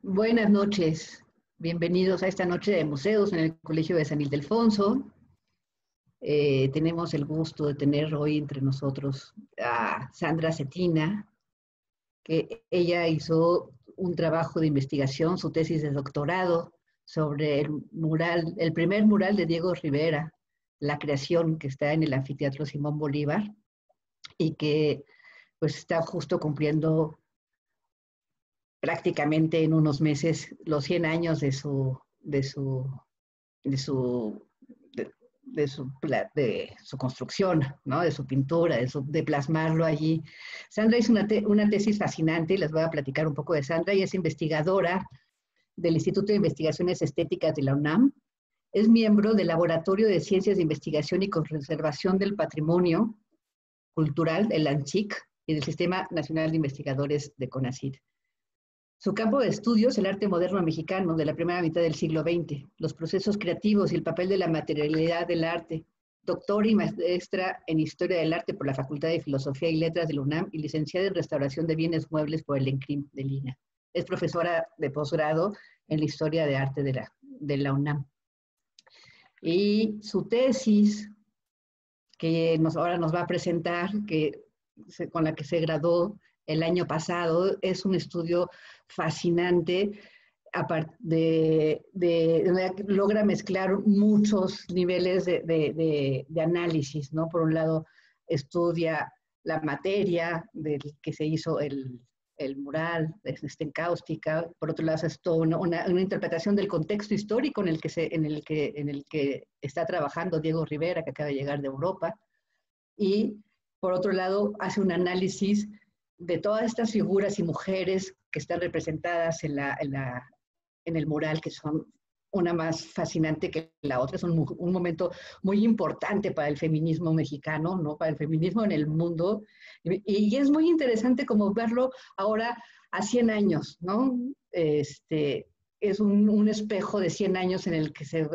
Buenas noches, bienvenidos a esta noche de museos en el Colegio de San Ildefonso. Eh, tenemos el gusto de tener hoy entre nosotros a Sandra Cetina, que ella hizo un trabajo de investigación, su tesis de doctorado sobre el mural, el primer mural de Diego Rivera, La creación que está en el anfiteatro Simón Bolívar y que pues está justo cumpliendo prácticamente en unos meses los 100 años de su de su su de, su, construcción, ¿no? de su pintura, de, plasmarlo allí. Sandra es una, tesis fascinante y les voy a platicar un poco de Sandra. y es investigadora del Instituto de Investigaciones Estéticas de la UNAM. Es miembro del Laboratorio de Ciencias de Investigación y Conservación del Patrimonio cultural el ANCHIC y del Sistema Nacional de Investigadores de CONACYT. Su campo de estudio es el arte moderno mexicano de la primera mitad del siglo XX, los procesos creativos y el papel de la materialidad del arte. Doctora y maestra en Historia del Arte por la Facultad de Filosofía y Letras de la UNAM y licenciada en Restauración de Bienes Muebles por el ENCRIM de Lina. Es profesora de posgrado en la Historia de Arte de la UNAM. Y su tesis que nos, ahora nos va a presentar, que, con la que se graduó el año pasado. Es un estudio fascinante. De, de, logra mezclar muchos niveles de, de, análisis, ¿no? Por un lado, estudia la materia del que se hizo el, el mural este, en cáustica, por otro lado es una, interpretación del contexto histórico en el, que se, en, el que, en el que está trabajando Diego Rivera, que acaba de llegar de Europa, y por otro lado hace un análisis de todas estas figuras y mujeres que están representadas en, la, en, la, en el mural, que son una más fascinante que la otra. Es un, momento muy importante para el feminismo mexicano, ¿no? Para el feminismo en el mundo. Y, es muy interesante como verlo ahora a 100 años, Este, es un, espejo de 100 años en el que se,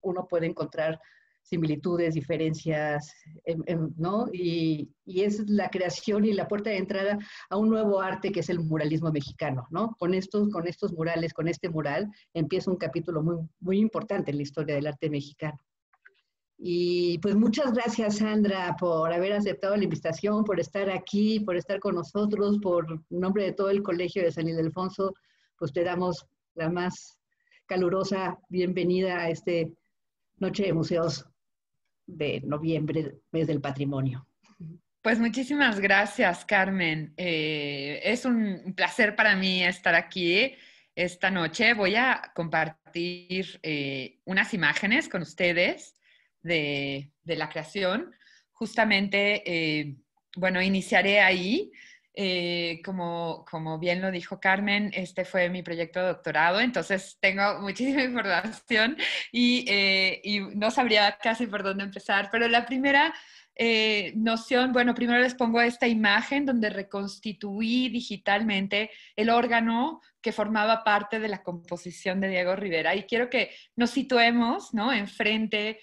uno puede encontrar similitudes, diferencias, em, em, ¿no? Y, y, es la creación y la puerta de entrada a un nuevo arte que es el muralismo mexicano, ¿no? Con estos, con estos murales, con este mural, empieza un capítulo muy, muy importante en la historia del arte mexicano. Y pues muchas gracias, Sandra, por haber aceptado la invitación, por estar aquí, por estar con nosotros, por nombre de todo el Colegio de San Ildefonso, pues te damos la más calurosa bienvenida a este Noche de Museos de noviembre, mes del patrimonio. Pues muchísimas gracias, Carmen. Eh, es un placer para mí estar aquí esta noche. Voy a compartir eh, unas imágenes con ustedes de, la creación. Justamente, eh, bueno, iniciaré ahí eh, como, como bien lo dijo Carmen, este fue mi proyecto de doctorado, entonces tengo muchísima información eh, y, no sabría casi por dónde empezar, pero la primera eh, noción, bueno, primero les pongo esta imagen donde reconstituí digitalmente el órgano que formaba parte de la composición de Diego Rivera y quiero que nos situemos, ¿no? Enfrente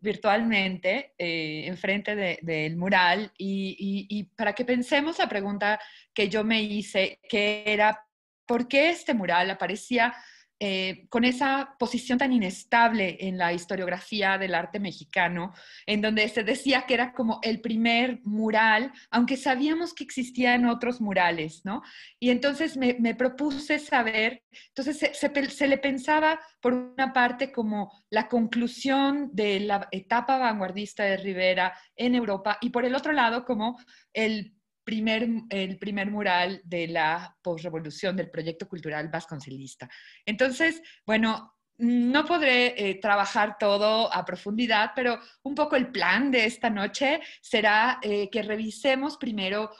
virtualmente eh, enfrente del mural y, y, para que pensemos la pregunta que yo me hice, que era, ¿por qué este mural aparecía eh, con esa posición tan inestable en la historiografía del arte mexicano, en donde se decía que era como el primer mural, aunque sabíamos que existían otros murales, ¿no? Y entonces me, propuse saber, entonces se, se, le pensaba por una parte como la conclusión de la etapa vanguardista de Rivera en Europa y por el otro lado como el primer, el primer mural de la posrevolución del proyecto cultural vasconcelista. Entonces, bueno, no podré eh, trabajar todo a profundidad, pero un poco el plan de esta noche será eh, que revisemos primero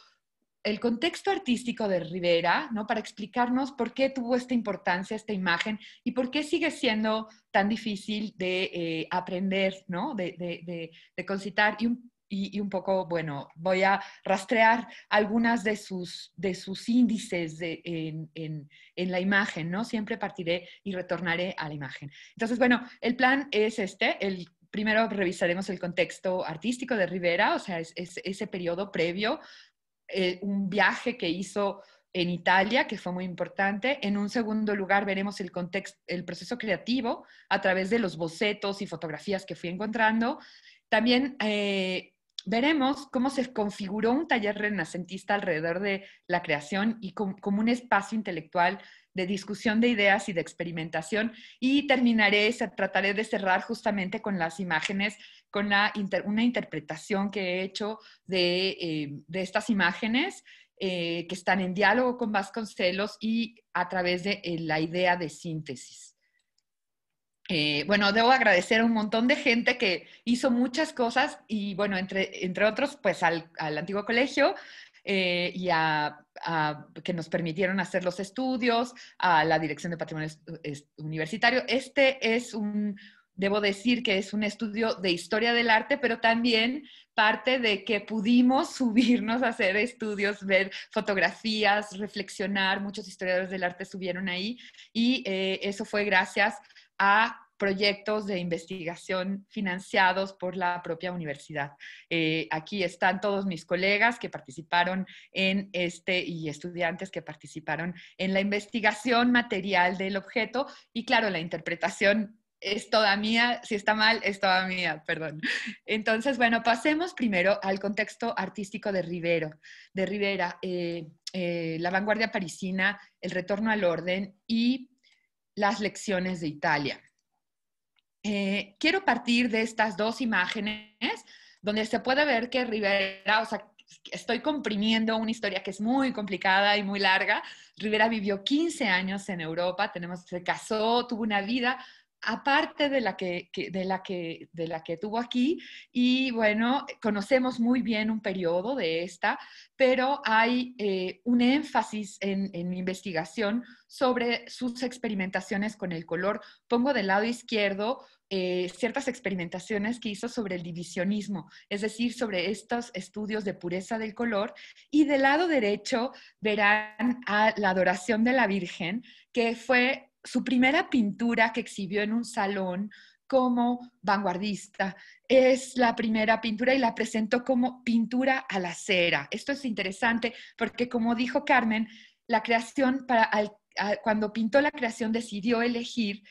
el contexto artístico de Rivera, ¿no? Para explicarnos por qué tuvo esta importancia, esta imagen y por qué sigue siendo tan difícil de eh, aprender, ¿no? De, de concitar. Y un y, un poco, bueno, voy a rastrear algunas de sus, de sus índices en, en, la imagen, ¿no? Siempre partiré y retornaré a la imagen. Entonces, bueno, el plan es este, el... Primero revisaremos el contexto artístico de Rivera, o sea, es, ese periodo previo, eh, un viaje que hizo en Italia, que fue muy importante. En un segundo lugar, veremos el, contexto, el proceso creativo a través de los bocetos y fotografías que fui encontrando. También eh, veremos cómo se configuró un taller renacentista alrededor de la creación y como un espacio intelectual de discusión de ideas y de experimentación. Y terminaré, trataré de cerrar justamente con las imágenes, con una interpretación que he hecho de, eh, estas imágenes eh, que están en diálogo con Vasconcelos y a través de eh, la idea de síntesis. Eh, bueno, debo agradecer a un montón de gente que hizo muchas cosas y bueno, entre, otros, pues al, antiguo colegio eh, y a, que nos permitieron hacer los estudios, a la Dirección de Patrimonio Universitario. Este es un, debo decir que es un estudio de historia del arte, pero también parte de que pudimos subirnos a hacer estudios, ver fotografías, reflexionar. Muchos historiadores del arte subieron ahí y eh, eso fue gracias a proyectos de investigación financiados por la propia universidad. Eh, aquí están todos mis colegas que participaron en este y estudiantes que participaron en la investigación material del objeto y claro, la interpretación es toda mía, si está mal, es toda mía, perdón. Entonces, bueno, pasemos primero al contexto artístico de Rivero, de Rivera, eh, eh, la vanguardia parisina, el retorno al orden y las lecciones de Italia. Eh, quiero partir de estas dos imágenes donde se puede ver que Rivera, o sea, estoy comprimiendo una historia que es muy complicada y muy larga. Rivera vivió 15 años en Europa, tenemos, se casó, tuvo una vida aparte de la que, de, la que, de la que tuvo aquí. Y bueno, conocemos muy bien un periodo de esta, pero hay eh, un énfasis en, investigación sobre sus experimentaciones con el color. Pongo del lado izquierdo eh, ciertas experimentaciones que hizo sobre el divisionismo, es decir, sobre estos estudios de pureza del color. Y del lado derecho verán a la adoración de la Virgen, que fue su primera pintura que exhibió en un salón como vanguardista. Es la primera pintura y la presentó como pintura a la cera. Esto es interesante porque, como dijo Carmen, la creación para cuando pintó la creación decidió elegir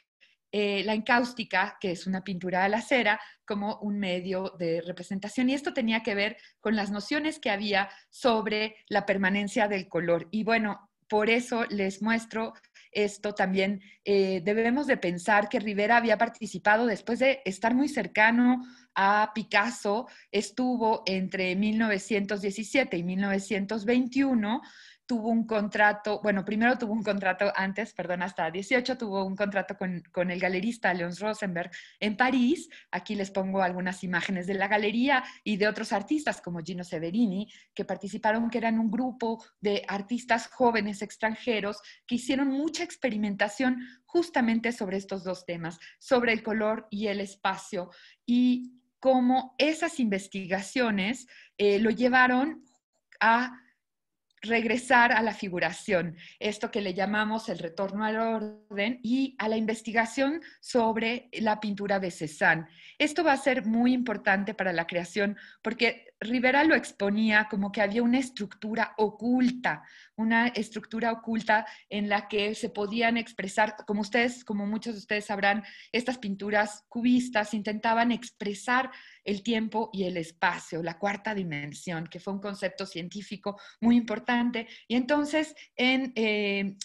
eh, la encáustica, que es una pintura a la cera, como un medio de representación. Y esto tenía que ver con las nociones que había sobre la permanencia del color. Y bueno, por eso les muestro esto también eh, debemos de pensar que Rivera había participado después de estar muy cercano a Picasso, estuvo entre 1917 y 1921 tuvo un contrato, bueno, primero tuvo un contrato antes, perdón, hasta 18 tuvo un contrato con, el galerista León Rosenberg en París. Aquí les pongo algunas imágenes de la galería y de otros artistas como Gino Severini, que participaron, que eran un grupo de artistas jóvenes extranjeros que hicieron mucha experimentación justamente sobre estos dos temas, sobre el color y el espacio, y cómo esas investigaciones eh, lo llevaron a regresar a la figuración, esto que le llamamos el retorno al orden y a la investigación sobre la pintura de Cézanne. Esto va a ser muy importante para la creación porque Rivera lo exponía como que había una estructura oculta, una estructura oculta en la que se podían expresar, como ustedes, como muchos de ustedes sabrán, estas pinturas cubistas intentaban expresar el tiempo y el espacio, la cuarta dimensión, que fue un concepto científico muy importante. Y entonces en eh,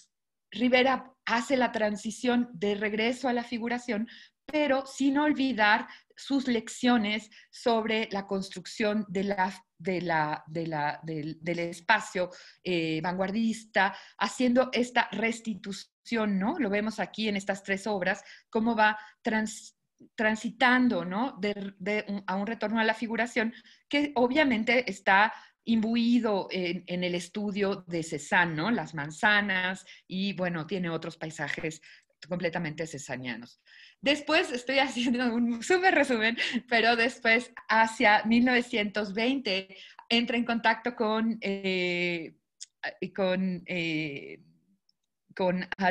Rivera hace la transición de regreso a la figuración pero sin olvidar sus lecciones sobre la construcción del, espacio eh, vanguardista, haciendo esta restitución, ¿no? Lo vemos aquí en estas tres obras, cómo va transitando, ¿no? a un retorno a la figuración que obviamente está imbuido en, el estudio de Cézanne, ¿no? Las manzanas y bueno, tiene otros paisajes completamente cesanianos. Después, estoy haciendo un súper resumen, pero después, hacia 1920, entra en contacto con, eh, con eh,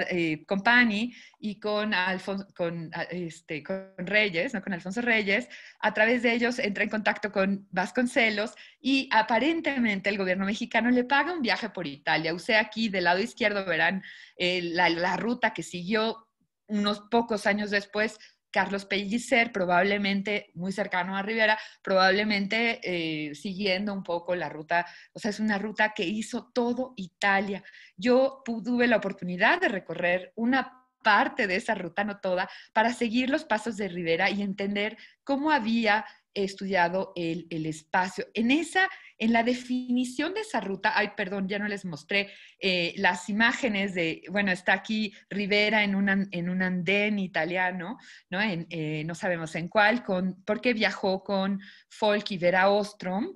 eh, con, Pani y con, Alfonso, con, ah, este, con Reyes, ¿no? con Alfonso Reyes, a través de ellos entra en contacto con Vasconcelos y aparentemente el gobierno mexicano le paga un viaje por Italia. Usted aquí del lado izquierdo verán eh, la, la ruta que siguió unos pocos años después Carlos Pellicer, probablemente muy cercano a Rivera, probablemente eh, siguiendo un poco la ruta, o sea, es una ruta que hizo todo Italia. Yo tuve la oportunidad de recorrer una parte de esa ruta, no toda, para seguir los pasos de Rivera y entender cómo había he estudiado el, espacio. En esa, en la definición de esa ruta, ay, perdón, ya no les mostré eh, las imágenes de, bueno, está aquí Rivera en, en un andén italiano, ¿no? Eh, no sabemos en cuál, con, porque viajó con Folk y Vera Ostrom,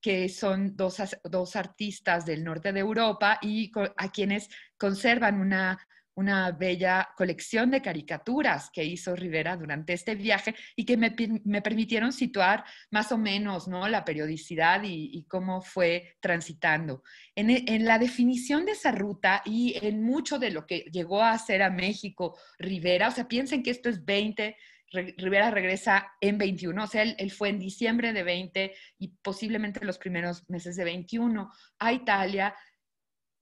que son dos, dos artistas del norte de Europa y a quienes conservan una una bella colección de caricaturas que hizo Rivera durante este viaje y que me, me permitieron situar más o menos ¿no? la periodicidad y, cómo fue transitando. En, en, la definición de esa ruta y en mucho de lo que llegó a hacer a México Rivera, o sea, piensen que esto es 20. Rivera regresa en 21, o sea, él, él fue en diciembre de 20 y posiblemente los primeros meses de 21 a Italia,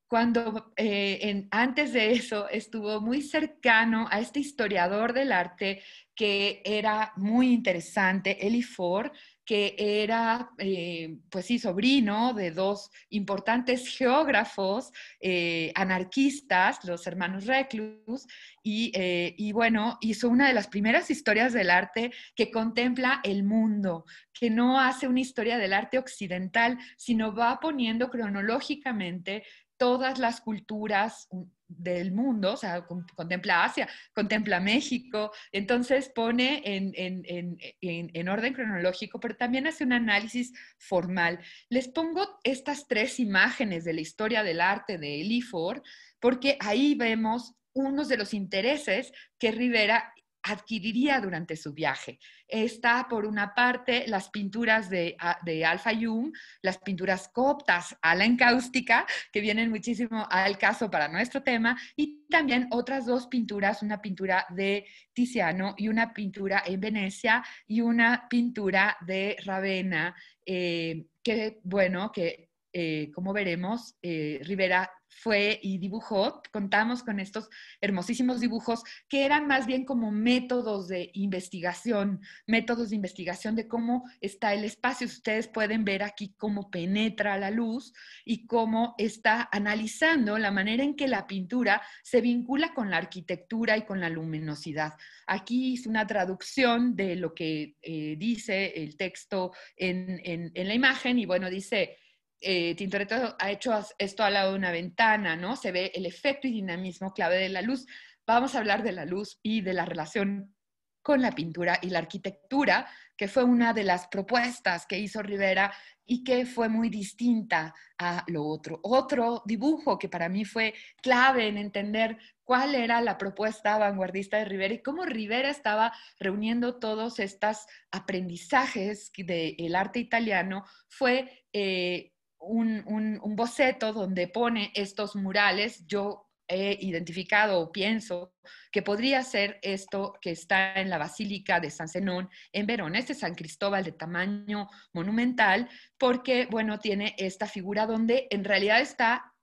cuando eh, antes de eso estuvo muy cercano a este historiador del arte que era muy interesante, Eli Ford, que era, eh, pues sí, sobrino de dos importantes geógrafos eh, anarquistas, los hermanos Reclus, y, y bueno, hizo una de las primeras historias del arte que contempla el mundo, que no hace una historia del arte occidental, sino va poniendo cronológicamente todas las culturas del mundo, o sea, contempla Asia, contempla México, entonces pone en, orden cronológico, pero también hace un análisis formal. Les pongo estas tres imágenes de la historia del arte de Elifor, porque ahí vemos unos de los intereses que Rivera adquiriría durante su viaje. Está, por una parte, las pinturas de, ah, de Alfa Jung, las pinturas coptas a la encáustica, que vienen muchísimo al caso para nuestro tema, y también otras dos pinturas, una pintura de Tiziano y una pintura en Venecia y una pintura de Ravenna, eh, que, bueno, que eh, como veremos, eh, Rivera fue y dibujó, contamos con estos hermosísimos dibujos que eran más bien como métodos de investigación, métodos de investigación de cómo está el espacio. Ustedes pueden ver aquí cómo penetra la luz y cómo está analizando la manera en que la pintura se vincula con la arquitectura y con la luminosidad. Aquí es una traducción de lo que eh, dice el texto en la imagen y bueno, dice eh, Tintoretto ha hecho esto al lado de una ventana, ¿no? Se ve el efecto y dinamismo clave de la luz. Vamos a hablar de la luz y de la relación con la pintura y la arquitectura, que fue una de las propuestas que hizo Rivera y que fue muy distinta a lo otro. Otro dibujo que para mí fue clave en entender cuál era la propuesta vanguardista de Rivera y cómo Rivera estaba reuniendo todos estos aprendizajes del arte italiano fue... Eh, un, boceto donde pone estos murales, yo he identificado o pienso que podría ser esto que está en la Basílica de San Zenón en Verona, este San Cristóbal de tamaño monumental, porque, bueno, tiene esta figura donde en realidad está,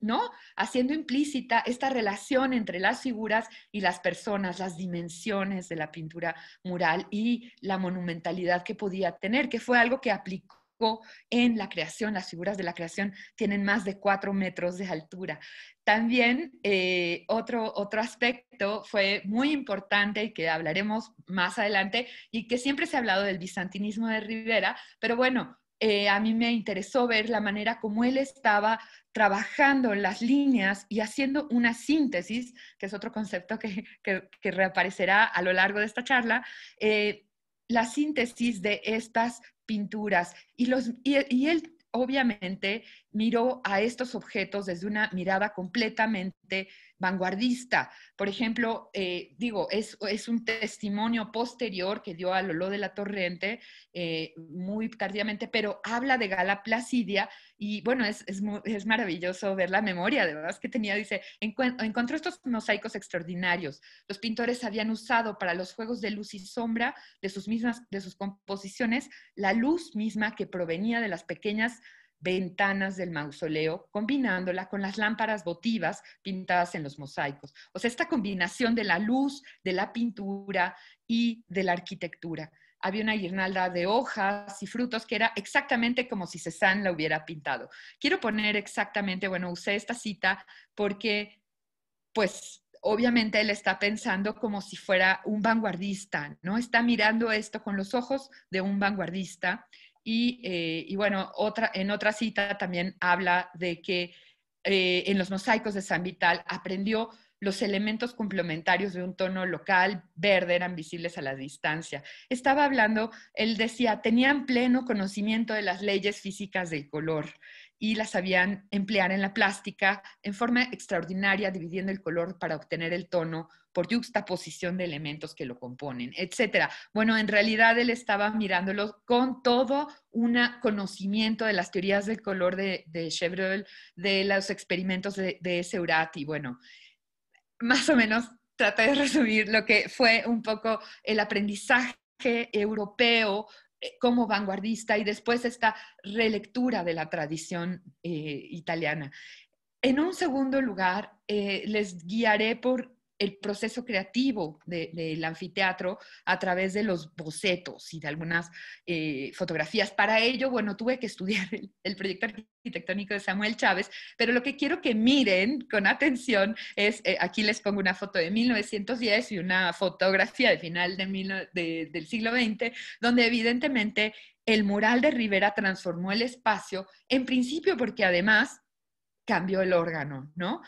¿no? Haciendo implícita esta relación entre las figuras y las personas, las dimensiones de la pintura mural y la monumentalidad que podía tener, que fue algo que aplicó en la creación, las figuras de la creación tienen más de cuatro metros de altura. También eh, otro, otro aspecto fue muy importante y que hablaremos más adelante y que siempre se ha hablado del bizantinismo de Rivera, pero bueno, eh, a mí me interesó ver la manera como él estaba trabajando las líneas y haciendo una síntesis, que es otro concepto que, reaparecerá a lo largo de esta charla, eh, la síntesis de estas pinturas. Y, los, y, él obviamente miró a estos objetos desde una mirada completamente vanguardista. Por ejemplo, eh, digo, es, es, un testimonio posterior que dio a Lolo de la Torrente eh, muy tardíamente, pero habla de Gala Placidia y bueno, es, es, es maravilloso ver la memoria, de verdad, que tenía, dice, encontró estos mosaicos extraordinarios. Los pintores habían usado para los juegos de luz y sombra de sus mismas, de sus composiciones, la luz misma que provenía de las pequeñas ventanas del mausoleo, combinándola con las lámparas votivas pintadas en los mosaicos. O sea, esta combinación de la luz, de la pintura y de la arquitectura. Había una guirnalda de hojas y frutos que era exactamente como si Cézanne la hubiera pintado. Quiero poner exactamente, bueno, usé esta cita porque, pues, obviamente él está pensando como si fuera un vanguardista, ¿no? Está mirando esto con los ojos de un vanguardista eh, y, bueno, otra, en otra cita también habla de que eh, en los mosaicos de San Vital aprendió los elementos complementarios de un tono local verde eran visibles a la distancia. Estaba hablando, él decía, tenían pleno conocimiento de las leyes físicas del color y la sabían emplear en la plástica en forma extraordinaria, dividiendo el color para obtener el tono por juxtaposición de elementos que lo componen, etc. Bueno, en realidad él estaba mirándolo con todo un conocimiento de las teorías del color de, Chevreul, de los experimentos de, Seurat, y bueno, más o menos trata de resumir lo que fue un poco el aprendizaje europeo eh, como vanguardista y después esta relectura de la tradición eh, italiana. En un segundo lugar, eh, les guiaré por el proceso creativo del anfiteatro a través de los bocetos y de algunas eh, fotografías. Para ello, bueno, tuve que estudiar el, proyecto arquitectónico de Samuel Chávez, pero lo que quiero que miren con atención es, eh, aquí les pongo una foto de 1910 y una fotografía de final del siglo XX, donde evidentemente el mural de Rivera transformó el espacio, en principio porque además cambió el órgano, ¿no?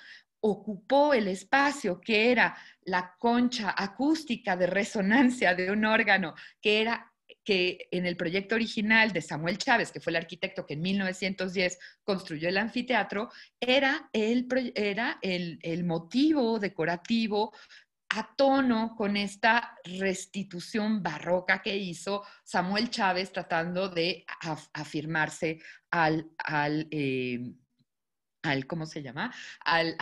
ocupó el espacio que era la concha acústica de resonancia de un órgano, que era que en el proyecto original de Samuel Chávez, que fue el arquitecto que en 1910 construyó el anfiteatro, era el, era el, motivo decorativo a tono con esta restitución barroca que hizo Samuel Chávez tratando de afirmarse al, al eh, al, ¿cómo se llama? Al,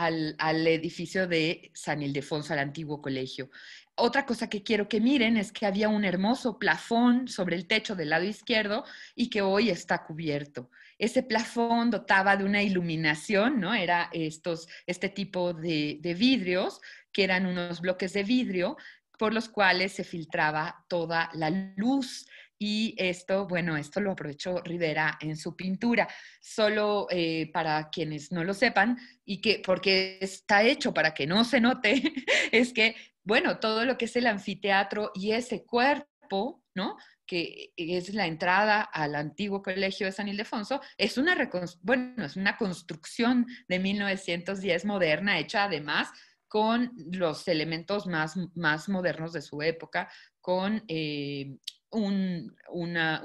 edificio de San Ildefonso, al antiguo colegio. Otra cosa que quiero que miren es que había un hermoso plafón sobre el techo del lado izquierdo y que hoy está cubierto. Ese plafón dotaba de una iluminación, ¿no? Era estos, este tipo de, de vidrios, que eran unos bloques de vidrio por los cuales se filtraba toda la luz y esto, bueno, esto lo aprovechó Rivera en su pintura. Solo eh, para quienes no lo sepan, y que porque está hecho para que no se note, es que, bueno, todo lo que es el anfiteatro y ese cuerpo, ¿no? que es la entrada al antiguo colegio de San Ildefonso, es una, bueno, es una construcción de 1910 moderna, hecha además con los elementos más, más modernos de su época, con eh, un,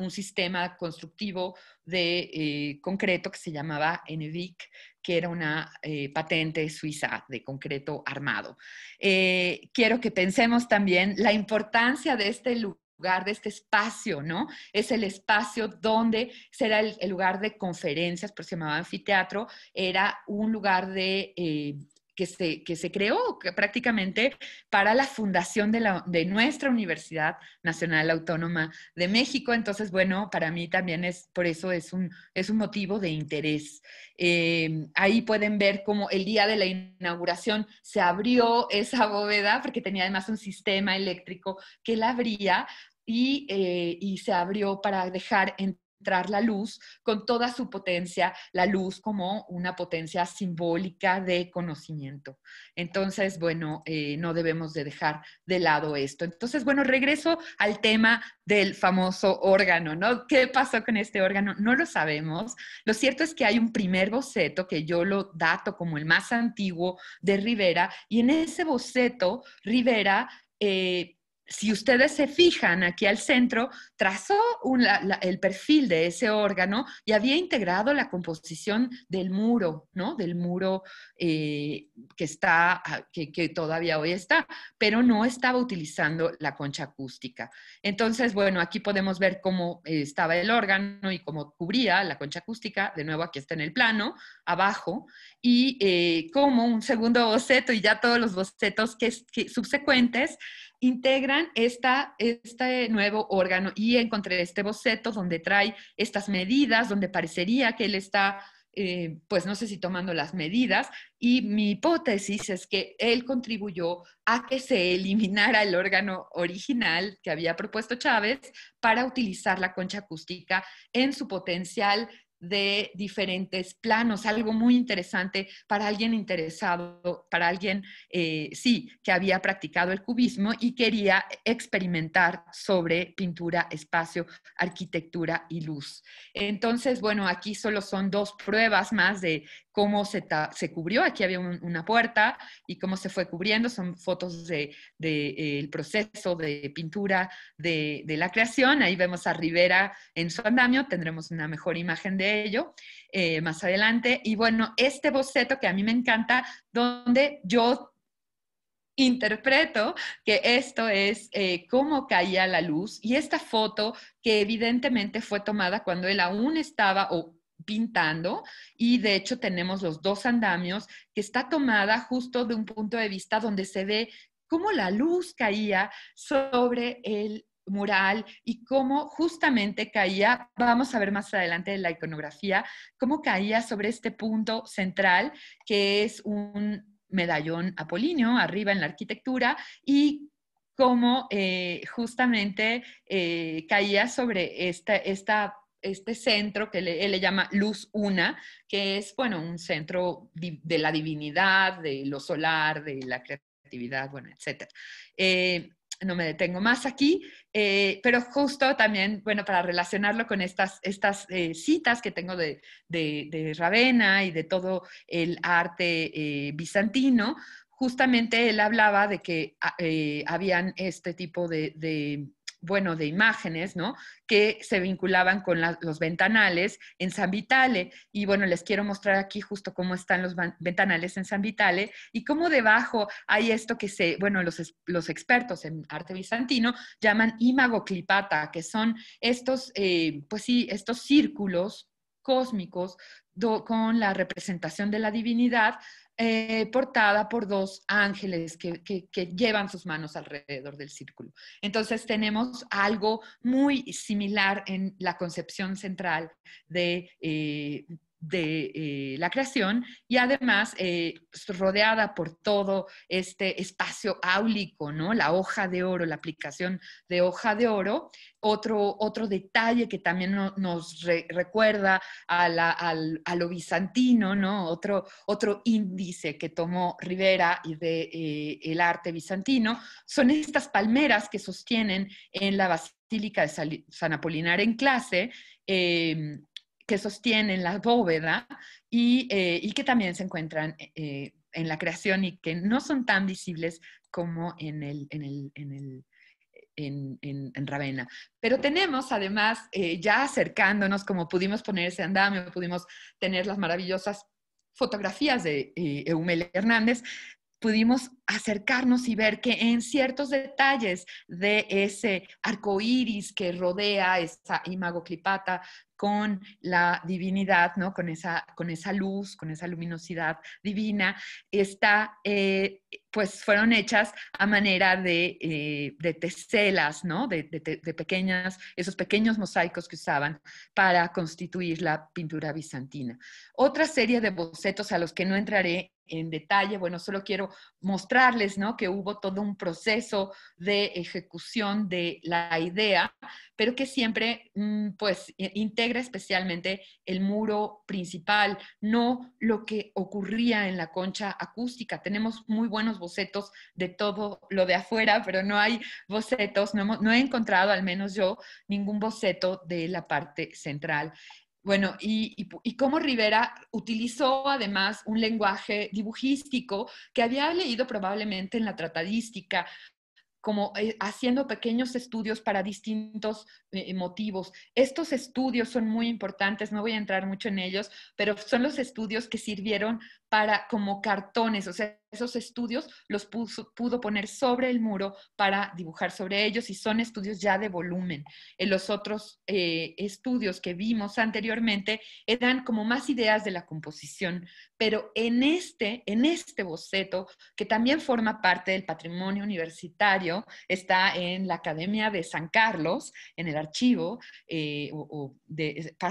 sistema constructivo de eh, concreto que se llamaba ENEVIC, que era una eh, patente suiza de concreto armado. Eh, quiero que pensemos también la importancia de este lugar de este espacio, ¿no? Es el espacio donde será el, lugar de conferencias, pero se llamaba anfiteatro, era un lugar de que se, creó prácticamente para la fundación de, nuestra Universidad Nacional Autónoma de México. Entonces, bueno, para mí también es, por eso es un, es un motivo de interés. Eh, ahí pueden ver cómo el día de la inauguración se abrió esa bóveda, porque tenía además un sistema eléctrico que la abría y, eh, y, se abrió para dejar en la luz con toda su potencia, la luz como una potencia simbólica de conocimiento. Entonces, bueno, eh, no debemos de dejar de lado esto. Entonces, bueno, regreso al tema del famoso órgano, ¿no? ¿Qué pasó con este órgano? No lo sabemos. Lo cierto es que hay un primer boceto que yo lo dato como el más antiguo de Rivera y en ese boceto Rivera... Eh, si ustedes se fijan aquí al centro, trazó el perfil de ese órgano y había integrado la composición del muro, ¿no? Del muro eh, que está, ah, que, todavía hoy está, pero no estaba utilizando la concha acústica. Entonces, bueno, aquí podemos ver cómo eh, estaba el órgano y cómo cubría la concha acústica. De nuevo, aquí está en el plano, abajo, y eh, como un segundo boceto y ya todos los bocetos que, que subsecuentes integran esta, este nuevo órgano y encontré este boceto donde trae estas medidas, donde parecería que él está, eh, pues no sé si tomando las medidas, y mi hipótesis es que él contribuyó a que se eliminara el órgano original que había propuesto Chávez para utilizar la concha acústica en su potencial de diferentes planos, algo muy interesante para alguien interesado, para alguien, eh, sí, que había practicado el cubismo y quería experimentar sobre pintura, espacio, arquitectura y luz. Entonces, bueno, aquí solo son dos pruebas más de cómo se, se cubrió. Aquí había una puerta y cómo se fue cubriendo. Son fotos del de, eh, proceso de pintura de, de la creación. Ahí vemos a Rivera en su andamio. Tendremos una mejor imagen de ello eh, más adelante. Y bueno, este boceto que a mí me encanta, donde yo interpreto que esto es eh, cómo caía la luz y esta foto que evidentemente fue tomada cuando él aún estaba pintando y de hecho tenemos los dos andamios que está tomada justo de un punto de vista donde se ve cómo la luz caía sobre el mural y cómo justamente caía, vamos a ver más adelante la iconografía, cómo caía sobre este punto central que es un medallón apolíneo arriba en la arquitectura y cómo eh, justamente eh, caía sobre este centro que él le llama Luz Una, que es, bueno, un centro de la divinidad, de lo solar, de la creatividad, bueno, etc no me detengo más aquí, eh, pero justo también, bueno, para relacionarlo con estas, estas eh, citas que tengo de, de, Ravenna y de todo el arte eh, bizantino, justamente él hablaba de que ah, habían este tipo de bueno, de imágenes, ¿no? Que se vinculaban con los ventanales en San Vitale. Y bueno, les quiero mostrar aquí justo cómo están los ventanales en San Vitale y cómo debajo hay esto que se, bueno, los, expertos en arte bizantino llaman imagoclipata, que son estos, eh, pues sí, estos círculos cósmicos con la representación de la divinidad eh, portada por dos ángeles que, llevan sus manos alrededor del círculo. Entonces tenemos algo muy similar en la concepción central de eh, de eh, la creación y además eh, pues, rodeada por todo este espacio áulico, ¿no? La hoja de oro, la aplicación de hoja de oro. Otro, otro detalle que también nos recuerda a, lo bizantino, ¿no? Otro, otro índice que tomó Rivera y de eh, el arte bizantino son estas palmeras que sostienen en la basílica de San Apolinar en clase, em, que sostienen la bóveda eh, y, que también se encuentran eh, eh, en la creación y que no son tan visibles como en el, en el, en Ravenna. Pero tenemos además, ya acercándonos, como pudimos poner ese andamio, pudimos tener las maravillosas fotografías de eh, Eumel Hernández, pudimos acercarnos y ver que en ciertos detalles de ese arco iris que rodea esa imago clipata con la divinidad, ¿no? Con esa, con esa luz, con esa luminosidad divina, está, eh, pues fueron hechas a manera de, eh, de teselas, ¿no? de, pequeñas, esos pequeños mosaicos que usaban para constituir la pintura bizantina. Otra serie de bocetos a los que no entraré en detalle, bueno, solo quiero mostrarles ¿no? que hubo todo un proceso de ejecución de la idea, pero que siempre mm, pues integra especialmente el muro principal, no lo que ocurría en la concha acústica. Tenemos muy buenos bocetos de todo lo de afuera, pero no hay bocetos, no, no he encontrado al menos yo ningún boceto de la parte central. Bueno, y, cómo Rivera utilizó además un lenguaje dibujístico que había leído probablemente en la tratadística, como eh, haciendo pequeños estudios para distintos eh, motivos. Estos estudios son muy importantes, no voy a entrar mucho en ellos, pero son los estudios que sirvieron para como cartones, o sea, esos estudios los pudo poner sobre el muro para dibujar sobre ellos y son estudios ya de volumen. En eh, los otros eh, estudios que vimos anteriormente eran como más ideas de la composición, pero en este, en este boceto, que también forma parte del patrimonio universitario, está en la Academia de San Carlos, en el archivo, eh,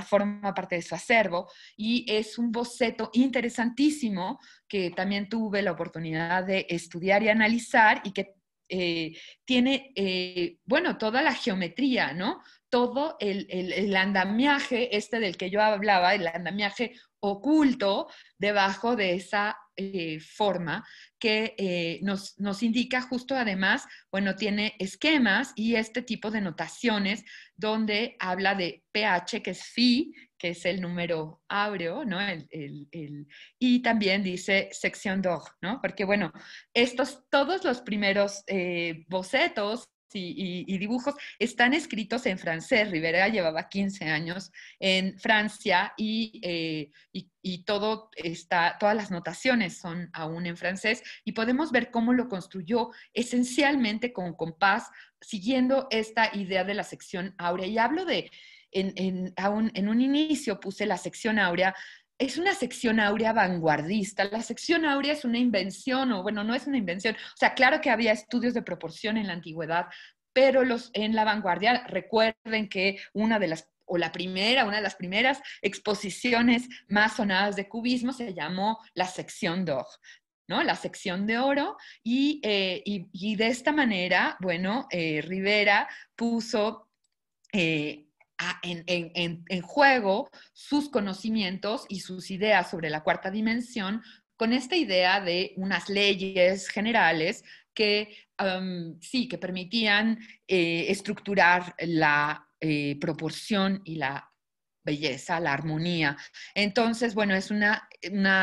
forma parte de su acervo, y es un boceto interesantísimo que también tuve la oportunidad de estudiar y analizar y que eh, tiene, eh, bueno, toda la geometría, ¿no? Todo el, andamiaje, este del que yo hablaba, el andamiaje oculto debajo de esa eh, forma que nos, nos indica justo además, bueno, tiene esquemas y este tipo de notaciones donde habla de pH, que es phi, que es el número áureo, ¿no? y también dice sección d'or, ¿no? Porque bueno, estos, todos los primeros eh, bocetos y, dibujos están escritos en francés. Rivera llevaba 15 años en Francia eh, y, todo está, todas las notaciones son aún en francés y podemos ver cómo lo construyó esencialmente con compás, siguiendo esta idea de la sección áurea. Y hablo de en, en, un, inicio puse la sección áurea es una sección áurea vanguardista. La sección áurea es una invención, o bueno, no es una invención. O sea, claro que había estudios de proporción en la antigüedad, pero los, en la vanguardia, recuerden que una de las, o la primera, una de las primeras exposiciones más sonadas de cubismo se llamó la sección d'or. ¿no? La sección de oro y, eh, de esta manera, bueno, eh, Rivera puso eh, en, juego sus conocimientos y sus ideas sobre la cuarta dimensión con esta idea de unas leyes generales que sí, que permitían eh, estructurar la eh, proporción y la belleza, la armonía. Entonces, bueno, es una,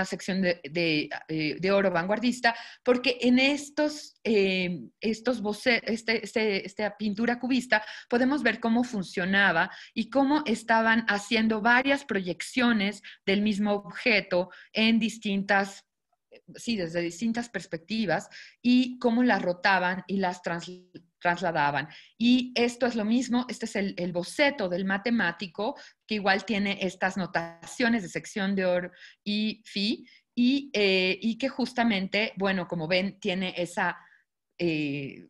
sección eh, de, oro vanguardista porque en estos, eh, estos este, este, esta pintura cubista podemos ver cómo funcionaba y cómo estaban haciendo varias proyecciones del mismo objeto en distintas sí, desde distintas perspectivas y cómo las rotaban y las trasladaban. Y esto es lo mismo, este es el, boceto del matemático, que igual tiene estas notaciones de sección de oro y fi, y, eh, y que justamente, bueno, como ven, tiene esa... Eh,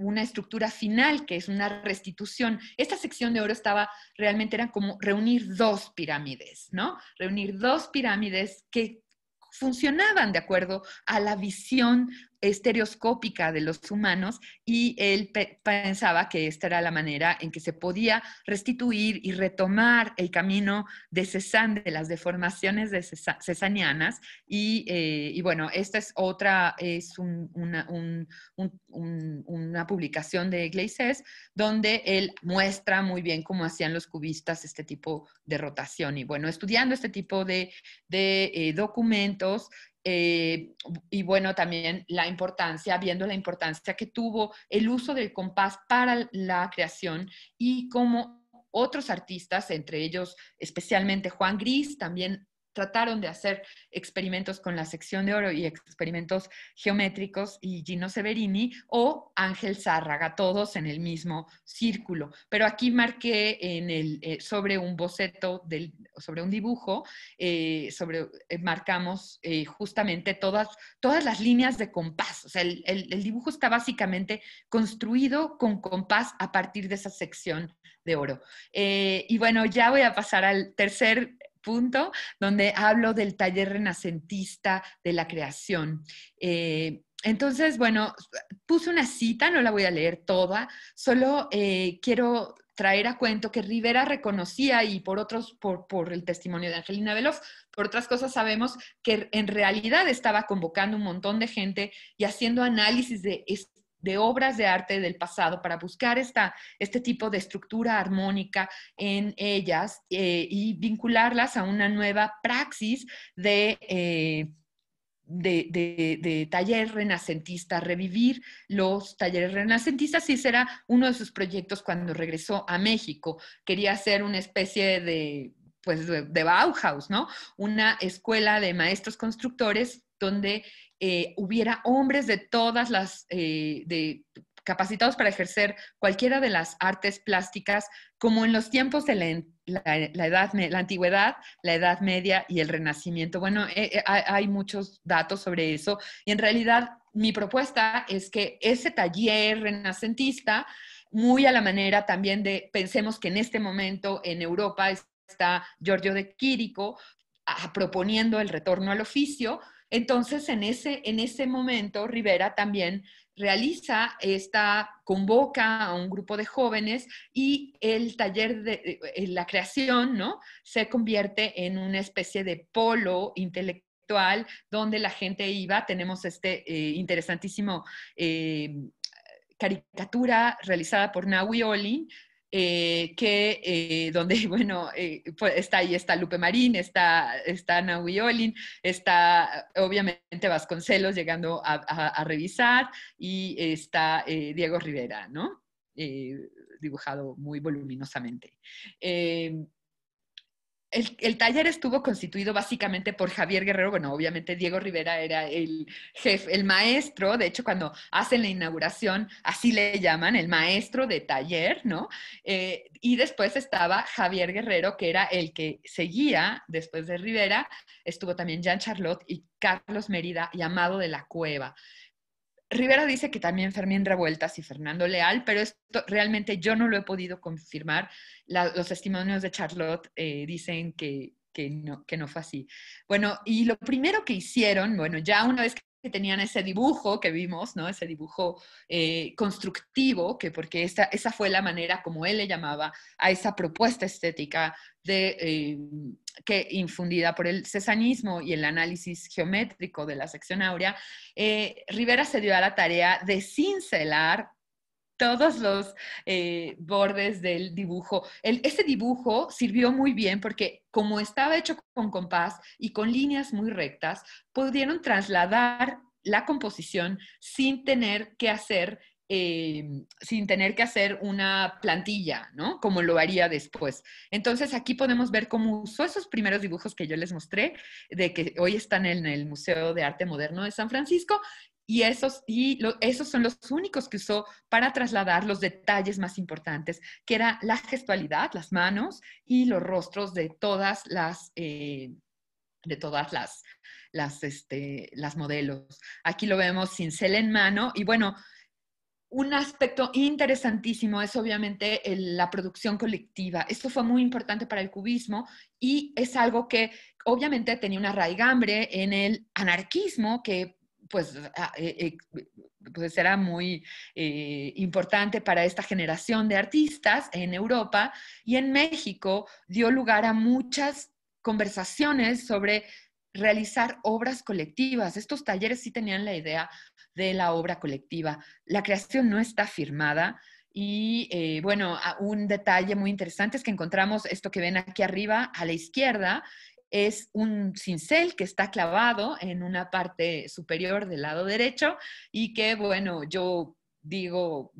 una estructura final, que es una restitución. Esta sección de oro estaba, realmente era como reunir dos pirámides, ¿no? Reunir dos pirámides que funcionaban de acuerdo a la visión estereoscópica de los humanos y él pensaba que esta era la manera en que se podía restituir y retomar el camino de Cézanne, de las deformaciones cesanianas. Eh, y, bueno, esta es otra, es una, publicación de Gleizes donde él muestra muy bien cómo hacían los cubistas este tipo de rotación. Y bueno, estudiando este tipo de, de eh, documentos, eh, y bueno, también la importancia, viendo la importancia que tuvo el uso del compás para la creación y como otros artistas, entre ellos especialmente Juan Gris, también trataron de hacer experimentos con la sección de oro y experimentos geométricos y Gino Severini o Ángel Zárraga, todos en el mismo círculo. Pero aquí marqué en el, eh, sobre un boceto, del, sobre un dibujo, eh, sobre, eh, marcamos justamente todas, todas las líneas de compás. O sea, el, dibujo está básicamente construido con compás a partir de esa sección de oro. y bueno, ya voy a pasar al tercer punto, donde hablo del taller renacentista de la creación. Eh, entonces, bueno, puse una cita, no la voy a leer toda, solo eh, quiero traer a cuento que Rivera reconocía y por otros, por, por, el testimonio de Angelina Veloz, por otras cosas sabemos que en realidad estaba convocando un montón de gente y haciendo análisis de de obras de arte del pasado para buscar esta, este tipo de estructura armónica en ellas eh, y vincularlas a una nueva praxis eh, de, de, de, taller renacentista, revivir los talleres renacentistas y será uno de sus proyectos cuando regresó a México. Quería hacer una especie de pues de, Bauhaus, ¿no? Una escuela de maestros constructores donde eh, hubiera hombres de todas las, eh, de, capacitados para ejercer cualquiera de las artes plásticas, como en los tiempos de la, edad, la antigüedad, la Edad Media y el Renacimiento. Bueno, eh, hay muchos datos sobre eso y en realidad mi propuesta es que ese taller renacentista muy a la manera también de, pensemos que en este momento en Europa está Giorgio de Quirico ah, proponiendo el retorno al oficio. Entonces, en ese, momento, Rivera también realiza esta, convoca a un grupo de jóvenes y el taller de, eh, la creación, Se convierte en una especie de polo intelectual donde la gente iba. Tenemos este eh, interesantísimo eh, caricatura realizada por Naui Olin eh, que, eh, donde, bueno, eh, pues, está ahí está Lupe Marín, está, está Naui Olin, está obviamente Vasconcelos llegando a, revisar y está Diego Rivera, ¿no? dibujado muy voluminosamente el, taller estuvo constituido básicamente por Javier Guerrero, bueno, obviamente Diego Rivera era el jefe, el maestro, de hecho cuando hacen la inauguración, así le llaman, el maestro de taller, ¿no? Eh, y después estaba Javier Guerrero, que era el que seguía después de Rivera, estuvo también Jean Charlotte y Carlos Mérida, llamado de la Cueva. Rivera dice que también Fermín Revueltas y Fernando Leal, pero esto realmente yo no lo he podido confirmar. los testimonios de Charlotte eh, dicen que, que no, que no fue así. Bueno, y lo primero que hicieron, bueno, ya una vez que que tenían ese dibujo que vimos, ¿no? Ese dibujo eh, constructivo, que porque esa, fue la manera como él le llamaba a esa propuesta estética de, eh, que infundida por el cesanismo y el análisis geométrico de la sección áurea, eh, Rivera se dio a la tarea de cincelar todos los eh, bordes del dibujo. El, ese dibujo sirvió muy bien porque como estaba hecho con compás y con líneas muy rectas, pudieron trasladar la composición sin tener que hacer eh, sin tener que hacer una plantilla, ¿no? Como lo haría después. Entonces aquí podemos ver cómo usó esos primeros dibujos que yo les mostré, de que hoy están en el Museo de Arte Moderno de San Francisco, y esos, y esos son los únicos que usó para trasladar los detalles más importantes, que era la gestualidad, las manos y los rostros de todas las... Eh, de todas las, las, este, las modelos. Aquí lo vemos cincel en mano y bueno, un aspecto interesantísimo es obviamente la producción colectiva. Esto fue muy importante para el cubismo y es algo que obviamente tenía una raigambre en el anarquismo que pues, ah, eh, eh, pues era muy eh, importante para esta generación de artistas en Europa y en México dio lugar a muchas conversaciones sobre realizar obras colectivas. Estos talleres sí tenían la idea de la obra colectiva. La creación no está firmada, y bueno, ah, un detalle muy interesante es que encontramos esto que ven aquí arriba a la izquierda, es un cincel que está clavado en una parte superior del lado derecho y que, bueno, yo digo,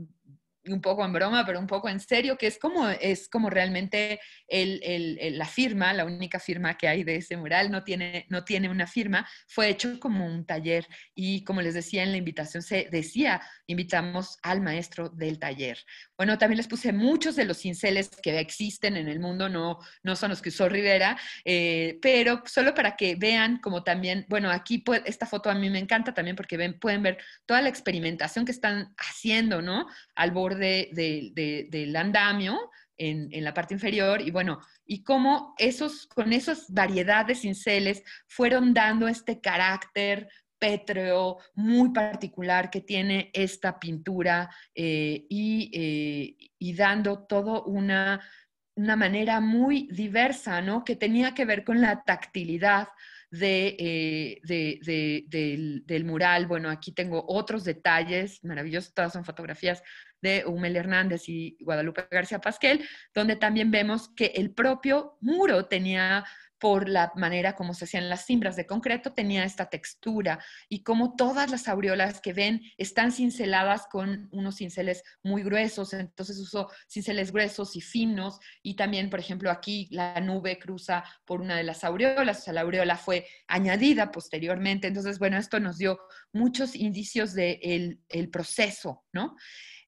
un poco en broma, pero un poco en serio, que es como, es como realmente el, la firma, la única firma que hay de ese mural, no tiene, no tiene una firma, fue hecho como un taller y como les decía en la invitación, se decía, invitamos al maestro del taller. Bueno, también les puse muchos de los cinceles que existen en el mundo, no, no son los que usó Rivera, eh, pero solo para que vean como también, bueno, aquí esta foto a mí me encanta también porque ven, pueden ver toda la experimentación que están haciendo, ¿no? Al borde del andamio en, la parte inferior y bueno, y cómo esos, con esas variedades de cinceles fueron dando este carácter pétreo muy particular que tiene esta pintura eh, eh, y, dando todo una manera muy diversa, ¿no? Que tenía que ver con la tactilidad de, eh, del, del, mural. Bueno, aquí tengo otros detalles maravillosos, todas son fotografías de Humel Hernández y Guadalupe García Pasquel, donde también vemos que el propio muro tenía por la manera como se hacían las cimbras de concreto, tenía esta textura y como todas las aureolas que ven están cinceladas con unos cinceles muy gruesos, entonces usó cinceles gruesos y finos y también, por ejemplo, aquí la nube cruza por una de las aureolas, o sea, la aureola fue añadida posteriormente, entonces, bueno, esto nos dio muchos indicios del de el proceso, ¿no?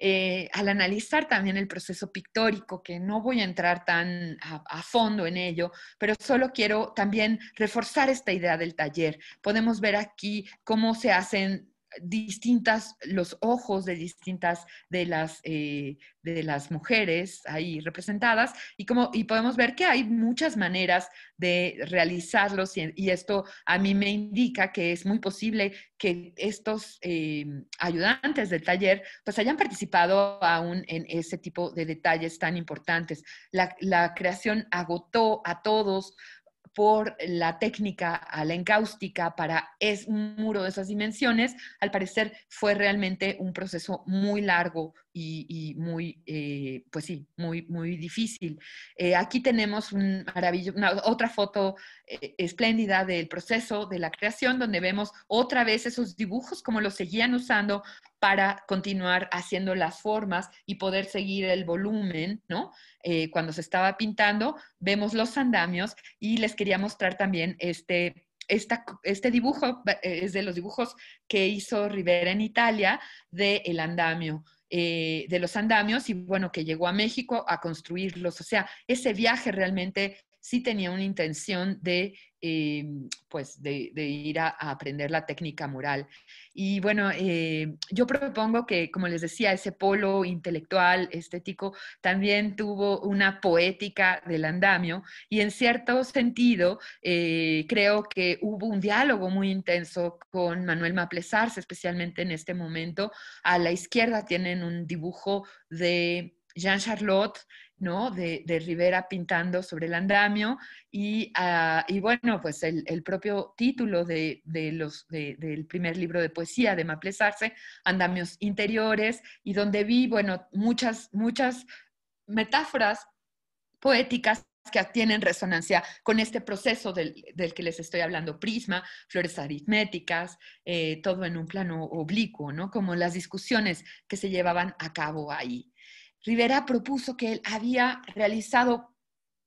Eh, al analizar también el proceso pictórico, que no voy a entrar tan a fondo en ello, pero solo quiero también reforzar esta idea del taller. Podemos ver aquí cómo se hacen distintas, los ojos de distintas de las, eh, de las mujeres ahí representadas y, como, y podemos ver que hay muchas maneras de realizarlos y, esto a mí me indica que es muy posible que estos eh, ayudantes del taller pues hayan participado aún en ese tipo de detalles tan importantes. la creación agotó a todos por la técnica a la encáustica para es un muro de esas dimensiones, al parecer fue realmente un proceso muy largo y, muy, eh, pues sí, muy, muy difícil. Eh, aquí tenemos otra foto eh, espléndida del proceso de la creación, donde vemos otra vez esos dibujos como los seguían usando para continuar haciendo las formas y poder seguir el volumen, ¿no? Eh, cuando se estaba pintando, vemos los andamios y les quería mostrar también este, este dibujo, eh, es de los dibujos que hizo Rivera en Italia de el andamio. Eh, de los andamios y bueno, que llegó a México a construirlos. O sea, ese viaje realmente sí tenía una intención de, eh, pues de, ir a, aprender la técnica moral. Y bueno, eh, yo propongo que, como les decía, ese polo intelectual, estético, también tuvo una poética del andamio y en cierto sentido eh, creo que hubo un diálogo muy intenso con Manuel Maplesars, especialmente en este momento. A la izquierda tienen un dibujo de Jean Charlotte de, Rivera pintando sobre el andamio y, ah, bueno, pues el, propio título de, los, del primer libro de poesía de Maplesarse Andamios Interiores, y donde vi, bueno, muchas, muchas metáforas poéticas que tienen resonancia con este proceso del, que les estoy hablando, prisma, flores aritméticas, eh, todo en un plano oblicuo, ¿no? Como las discusiones que se llevaban a cabo ahí. Rivera propuso que él había realizado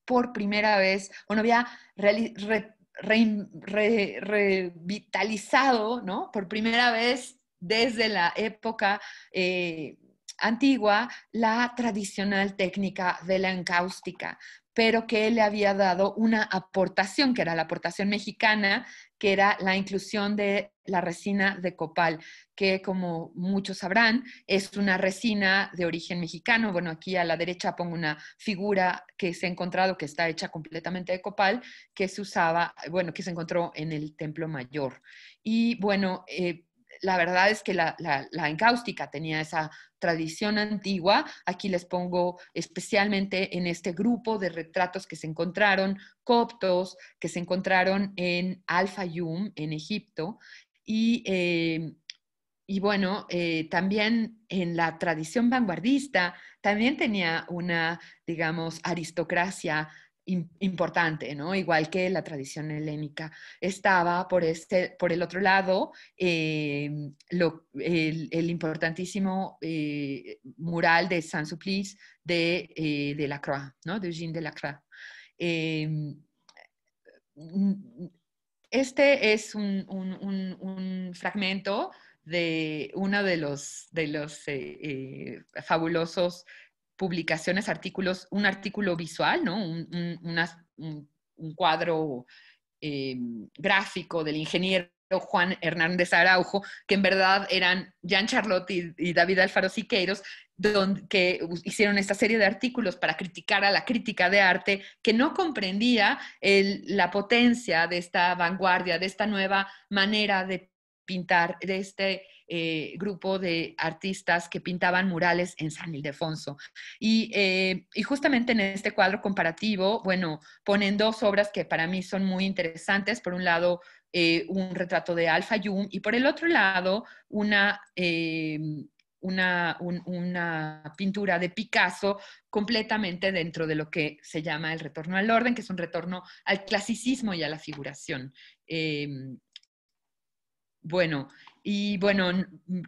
por primera vez, bueno, había revitalizado, ¿no? Por primera vez desde la época eh, antigua, la tradicional técnica de la encáustica pero que él le había dado una aportación, que era la aportación mexicana, que era la inclusión de la resina de copal, que como muchos sabrán, es una resina de origen mexicano. Bueno, aquí a la derecha pongo una figura que se ha encontrado que está hecha completamente de copal, que se usaba, bueno, que se encontró en el Templo Mayor. Y bueno, eh, la verdad es que la, la, encáustica tenía esa tradición antigua. Aquí les pongo especialmente en este grupo de retratos que se encontraron, coptos, que se encontraron en Al-Fayum, en Egipto. Y, eh, bueno, eh, también en la tradición vanguardista, también tenía una, digamos, aristocracia importante, ¿no? Igual que la tradición helénica. Estaba por, este, por el otro lado eh, el, importantísimo eh, mural de saint Suplice de, eh, de Lacroix, De Jean de Lacroix. Eh, mm, este es un, fragmento de uno de los, de los fabulosos publicaciones, artículos, un artículo visual, ¿no? un, cuadro eh, gráfico del ingeniero Juan Hernández Araujo, que en verdad eran Jean Charlotte y, David Alfaro Siqueiros, que hicieron esta serie de artículos para criticar a la crítica de arte que no comprendía la potencia de esta vanguardia, de esta nueva manera de pintar de este eh, grupo de artistas que pintaban murales en San Ildefonso. Eh, y, justamente en este cuadro comparativo, bueno, ponen dos obras que para mí son muy interesantes. Por un lado, eh, un retrato de Alfa Jung y por el otro lado, una... Una, pintura de Picasso completamente dentro de lo que se llama el retorno al orden, que es un retorno al clasicismo y a la figuración. Bueno, y bueno,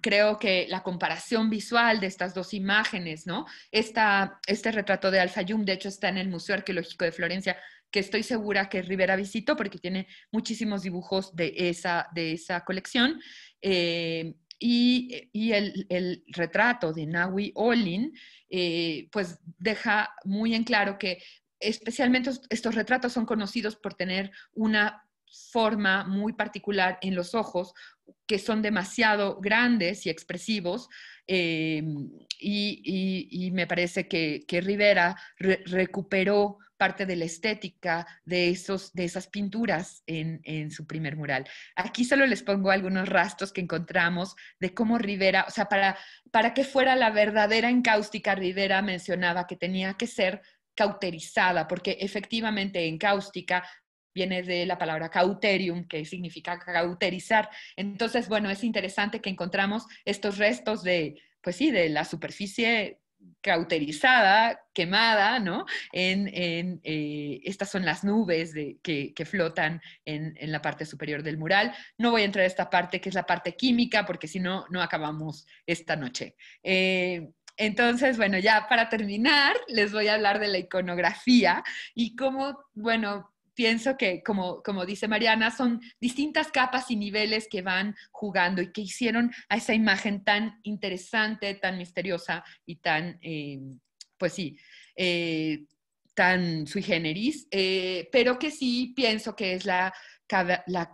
creo que la comparación visual de estas dos imágenes, ¿no? Esta, este retrato de Alfayum, de hecho, está en el Museo Arqueológico de Florencia, que estoy segura que Rivera visitó porque tiene muchísimos dibujos de esa, de esa colección. Eh, y, el, retrato de Nawi Olin, eh, pues deja muy en claro que especialmente estos retratos son conocidos por tener una forma muy particular en los ojos, que son demasiado grandes y expresivos. Em, y, me parece que, Rivera recuperó parte de la estética de, esos, de esas pinturas en, su primer mural. Aquí solo les pongo algunos rastros que encontramos de cómo Rivera, o sea, para, para que fuera la verdadera encáustica, Rivera mencionaba que tenía que ser cauterizada, porque efectivamente en cáustica viene de la palabra cauterium, que significa cauterizar. Entonces, bueno, es interesante que encontramos estos restos de, pues sí, de la superficie cauterizada, quemada, ¿no? En, eh, estas son las nubes de, que, flotan en, la parte superior del mural. No voy a entrar a esta parte que es la parte química, porque si no, no acabamos esta noche. Eh, entonces, bueno, ya para terminar, les voy a hablar de la iconografía y cómo, bueno, pienso que, como, como dice Mariana, son distintas capas y niveles que van jugando y que hicieron a esa imagen tan interesante, tan misteriosa y tan, eh, pues sí, eh, tan sui generis, eh, pero que sí pienso que es la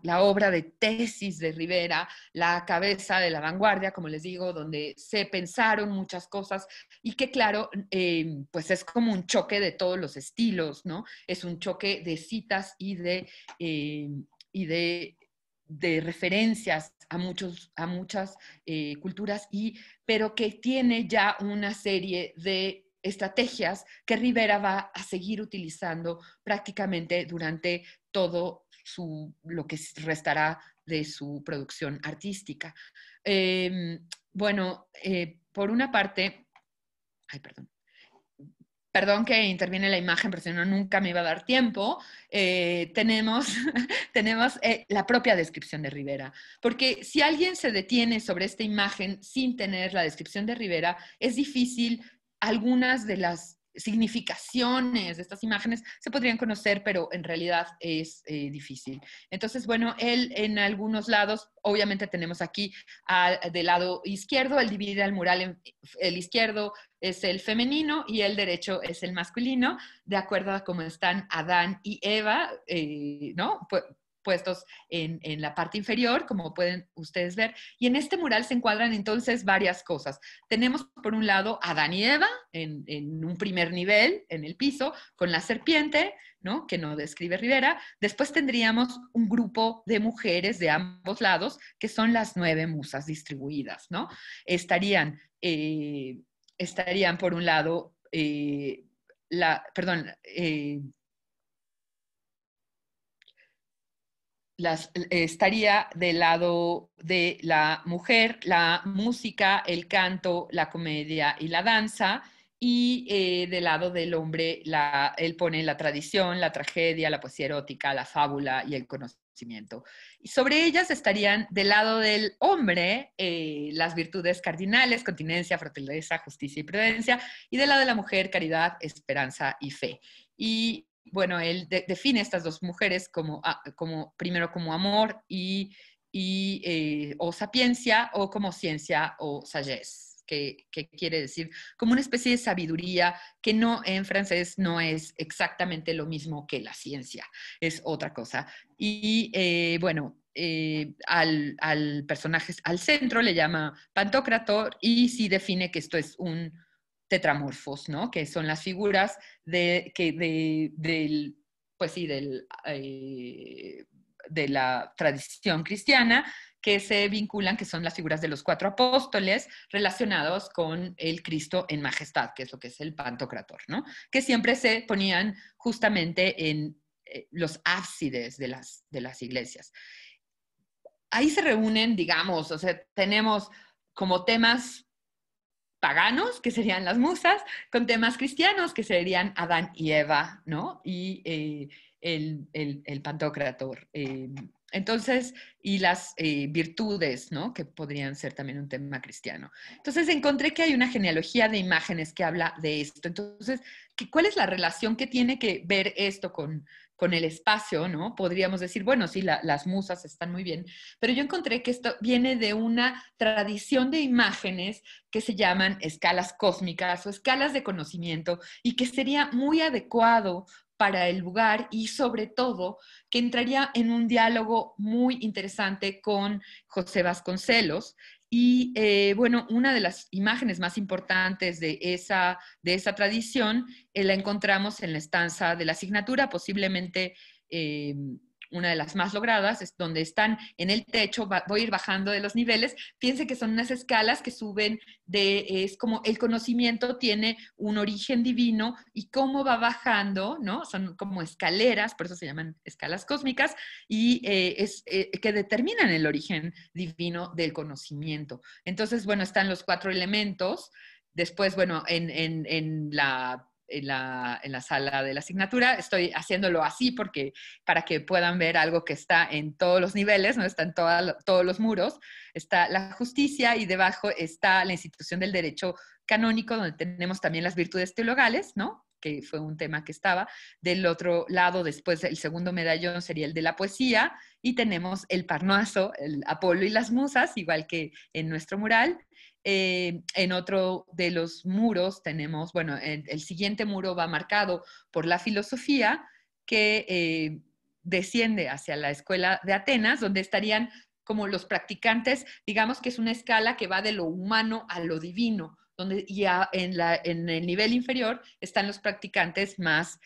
la, obra de tesis de Rivera, La cabeza de la vanguardia, como les digo, donde se pensaron muchas cosas y que claro, em, pues es como un choque de todos los estilos, ¿no? Es un choque de citas y de, em, y de, referencias a, muchos, a muchas eh, culturas, y, pero que tiene ya una serie de estrategias que Rivera va a seguir utilizando prácticamente durante todo su, lo que restará de su producción artística. Em, bueno, eh, por una parte, ay, perdón. Perdón que interviene la imagen, pero si no, nunca me iba a dar tiempo. Eh, tenemos tenemos eh, la propia descripción de Rivera, porque si alguien se detiene sobre esta imagen sin tener la descripción de Rivera, es difícil algunas de las significaciones de estas imágenes se podrían conocer, pero en realidad es eh, difícil. Entonces, bueno, él en algunos lados, obviamente tenemos aquí al del lado izquierdo, él divide al mural, en, el izquierdo es el femenino y el derecho es el masculino, de acuerdo a cómo están Adán y Eva, eh, ¿no? puestos en, la parte inferior, como pueden ustedes ver. Y en este mural se encuadran entonces varias cosas. Tenemos por un lado a Daniela y Eva en, un primer nivel, en el piso, con la serpiente, ¿no? que no describe Rivera. Después tendríamos un grupo de mujeres de ambos lados, que son las nueve musas distribuidas. ¿no? Estarían, eh, estarían por un lado, eh, la, perdón, eh, estaría del lado de la mujer, la música, el canto, la comedia y la danza, y eh, del lado del hombre, la, él pone la tradición, la tragedia, la poesía erótica, la fábula y el conocimiento. Y sobre ellas estarían del lado del hombre eh, las virtudes cardinales, continencia, fortaleza, justicia y prudencia, y del lado de la mujer, caridad, esperanza y fe. Y bueno, él define estas dos mujeres ah, como, primero como amor y, eh, o sapiencia o como ciencia o sagesse. Que, quiere decir como una especie de sabiduría que no en francés no es exactamente lo mismo que la ciencia, es otra cosa. Y eh, bueno, eh, al, personaje, al centro le llama Pantocrator y sí define que esto es un, tetramorfos, ¿no? Que son las figuras de, que del, pues sí, del, eh, de la tradición cristiana que se vinculan, que son las figuras de los cuatro apóstoles relacionados con el Cristo en majestad, que es lo que es el pantocrator, ¿no? Que siempre se ponían justamente en eh, los ábsides de las, de las iglesias. Ahí se reúnen, digamos, o sea, tenemos como temas paganos, que serían las musas, con temas cristianos, que serían Adán y Eva, ¿no? Y eh, el, el, Pantocrator. Em, entonces, y las eh, virtudes, ¿no? Que podrían ser también un tema cristiano. Entonces, encontré que hay una genealogía de imágenes que habla de esto. Entonces, ¿cuál es la relación que tiene que ver esto con, con el espacio, ¿no? Podríamos decir, bueno, sí, las musas están muy bien, pero yo encontré que esto viene de una tradición de imágenes que se llaman escalas cósmicas o escalas de conocimiento y que sería muy adecuado para el lugar y sobre todo que entraría en un diálogo muy interesante con José Vasconcelos, y eh, bueno, una de las imágenes más importantes de esa, de tradición eh, la encontramos en la estanza de la asignatura, posiblemente eh, una de las más logradas, es donde están en el techo, voy a ir bajando de los niveles, piense que son unas escalas que suben de, es como el conocimiento tiene un origen divino y cómo va bajando, ¿no? Son como escaleras, por eso se llaman escalas cósmicas, y eh, es, eh, que determinan el origen divino del conocimiento. Entonces, bueno, están los cuatro elementos. Después, bueno, en, en la en la, sala de la asignatura. Estoy haciéndolo así porque para que puedan ver algo que está en todos los niveles, no en todos los muros. Está la justicia y debajo está la institución del derecho canónico, donde tenemos también las virtudes teologales, ¿no? que fue un tema que estaba. Del otro lado, después el segundo medallón sería el de la poesía y tenemos el Parnaso, el Apolo y las Musas, igual que en nuestro mural. Eh, en otro de los muros tenemos, bueno, el, siguiente muro va marcado por la filosofía que eh, desciende hacia la escuela de Atenas, donde estarían como los practicantes, digamos que es una escala que va de lo humano a lo divino, donde ya en, el nivel inferior están los practicantes más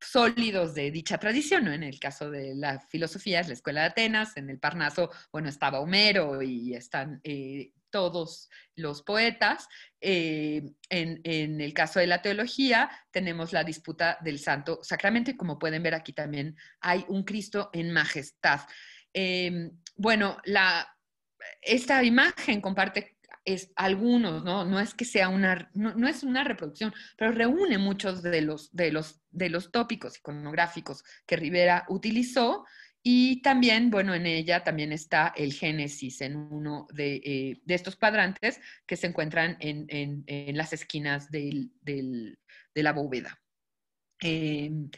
sólidos de dicha tradición, En el caso de la filosofía es la Escuela de Atenas, en el Parnaso, bueno, estaba Homero y están eh, todos los poetas. Eh, en, el caso de la teología, tenemos la disputa del Santo Sacramento y como pueden ver aquí también hay un Cristo en majestad. Eh, bueno, esta imagen comparte es algunos, ¿no? es que sea una, no, es una reproducción, pero reúne muchos de los, de los, de los tópicos iconográficos que Rivera utilizó y también, bueno, en ella también está el Génesis, en uno de, eh, estos cuadrantes que se encuentran en, las esquinas de la bóveda. Em,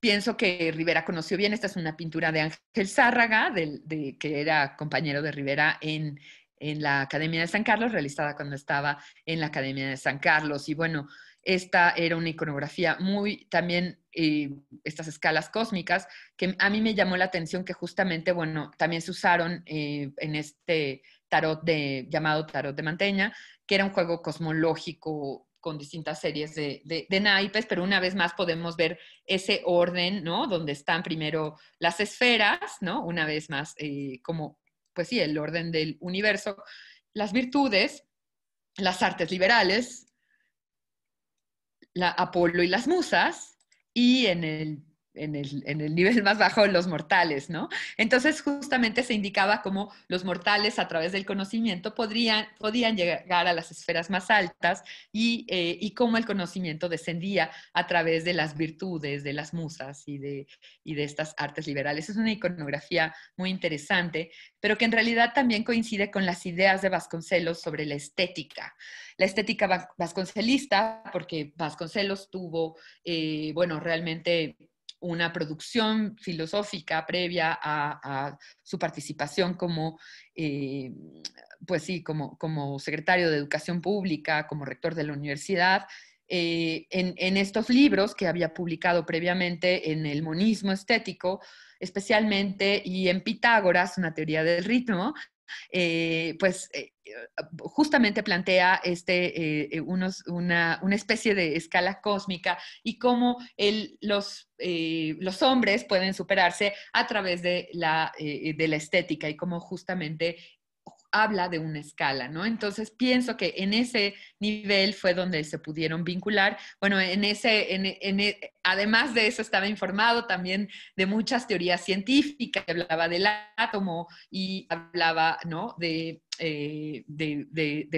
pienso que Rivera conoció bien, esta es una pintura de Ángel Sárraga, que era compañero de Rivera en, en la Academia de San Carlos, realizada cuando estaba en la Academia de San Carlos. Y bueno, esta era una iconografía muy también estas escalas cósmicas, que a mí me llamó la atención que justamente, bueno, también se usaron eh, en este tarot de, llamado Tarot de Manteña, que era un juego cosmológico con distintas series de, naipes, pero una vez más podemos ver ese orden, ¿no? Donde están primero las esferas, ¿no? Una vez más, eh, como, pues sí, el orden del universo, las virtudes, las artes liberales, la Apolo y las musas, y en el en el, nivel más bajo los mortales, ¿no? Entonces, justamente se indicaba cómo los mortales, a través del conocimiento, podrían, podían llegar a las esferas más altas y, eh, y cómo el conocimiento descendía a través de las virtudes, de las musas y de, de estas artes liberales. Es una iconografía muy interesante, pero que en realidad también coincide con las ideas de Vasconcelos sobre la estética. La estética vasconcelista, porque Vasconcelos tuvo, eh, bueno, realmente una producción filosófica previa a, su participación como, eh, pues sí, como, como secretario de Educación Pública, como rector de la universidad, eh, en, estos libros que había publicado previamente en el monismo estético, especialmente, y en Pitágoras, una teoría del ritmo, eh, pues eh, justamente plantea este, eh, una, especie de escala cósmica y cómo el, los, los, hombres pueden superarse a través de la, de la estética y cómo justamente habla de una escala, ¿no? Entonces pienso que en ese nivel fue donde se pudieron vincular. Bueno, en ese, e, además de eso estaba informado también de muchas teorías científicas, hablaba del átomo y hablaba, ¿no? De, eh,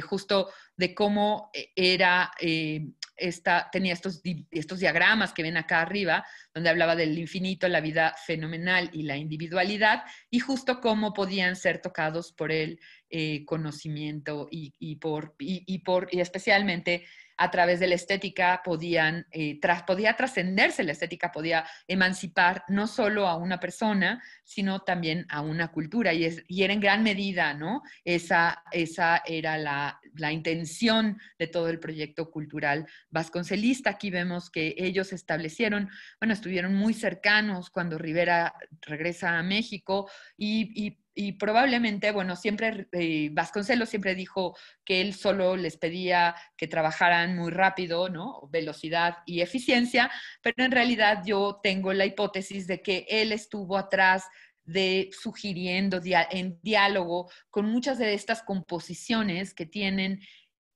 justo de cómo era... Eh, esta, tenía estos, estos diagramas que ven acá arriba, donde hablaba del infinito, la vida fenomenal y la individualidad, y justo cómo podían ser tocados por el eh, conocimiento y, por, y, por, y especialmente a través de la estética podían, eh, tras, podía trascenderse la estética, podía emancipar no solo a una persona, sino también a una cultura. Y, es, y era en gran medida, ¿no? Esa, esa era la, la, intención de todo el proyecto cultural vasconcelista. Aquí vemos que ellos establecieron, bueno, estuvieron muy cercanos cuando Rivera regresa a México y y probablemente, bueno, siempre eh, Vasconcelos siempre dijo que él solo les pedía que trabajaran muy rápido, ¿no? Velocidad y eficiencia, pero en realidad yo tengo la hipótesis de que él estuvo atrás de sugiriendo en diálogo con muchas de estas composiciones que tienen,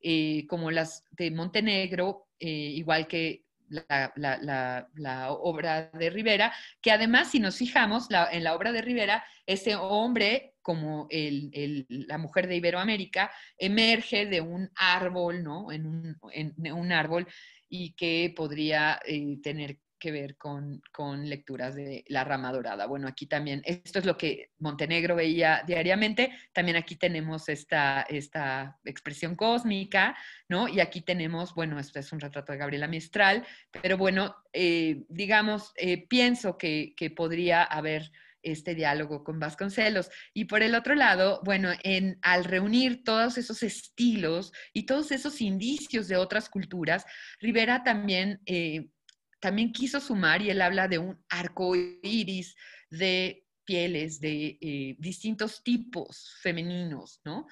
eh, como las de Montenegro, eh, igual que la, obra de Rivera, que además, si nos fijamos en la obra de Rivera, ese hombre, como el, la mujer de Iberoamérica, emerge de un árbol, ¿no? En un, árbol y que podría eh, tener que ver con, lecturas de la rama dorada. Bueno, aquí también, esto es lo que Montenegro veía diariamente, también aquí tenemos esta, esta expresión cósmica, ¿no? Y aquí tenemos, bueno, esto es un retrato de Gabriela Mistral, pero bueno, eh, digamos, eh, pienso que, que podría haber este diálogo con Vasconcelos. Y por el otro lado, bueno, en, al reunir todos esos estilos y todos esos indicios de otras culturas, Rivera también eh, también quiso sumar y él habla de un arco iris de pieles, de eh, distintos tipos femeninos, ¿no?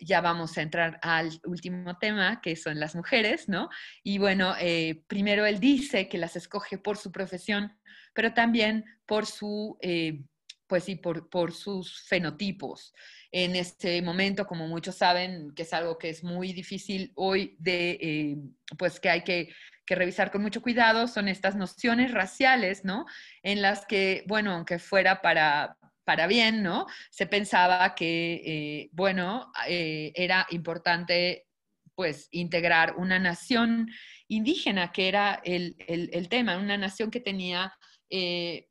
Ya vamos a entrar al último tema, que son las mujeres, ¿no? Y bueno, eh, primero él dice que las escoge por su profesión, pero también por su eh, pues sí, por, sus fenotipos. En este momento, como muchos saben, que es algo que es muy difícil hoy de, eh, pues que hay que, revisar con mucho cuidado, son estas nociones raciales, ¿no? En las que, bueno, aunque fuera para para bien, ¿no? Se pensaba que, eh, bueno, eh, era importante pues integrar una nación indígena, que era el, tema, una nación que tenía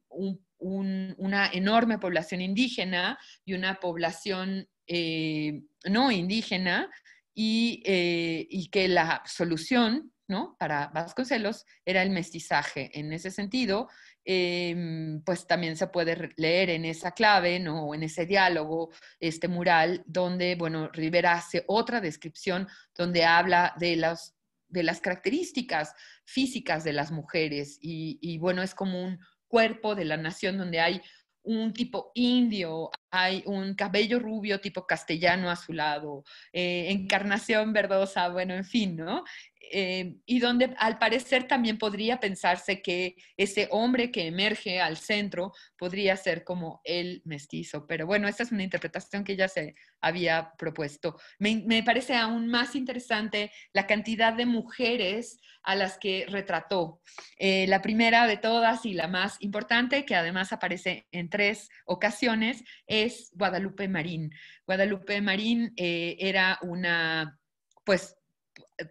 un una enorme población indígena y una población eh, no indígena eh, y, que la solución ¿no? para Vasconcelos era el mestizaje. En ese sentido, em, pues también se puede leer en esa clave, ¿no? en ese diálogo, este mural, donde, bueno, Rivera hace otra descripción donde habla de las, de las características físicas de las mujeres y, y bueno, es como un cuerpo de la nación donde hay un tipo indio, hay un cabello rubio tipo castellano a su lado, eh, encarnación verdosa, bueno, en fin, ¿no? Eh, y donde al parecer también podría pensarse que ese hombre que emerge al centro podría ser como el mestizo. Pero bueno, esta es una interpretación que ya se había propuesto. Me, parece aún más interesante la cantidad de mujeres a las que retrató. Eh, la primera de todas y la más importante, que además aparece en tres ocasiones, es Guadalupe Marín. Guadalupe Marín eh, era una pues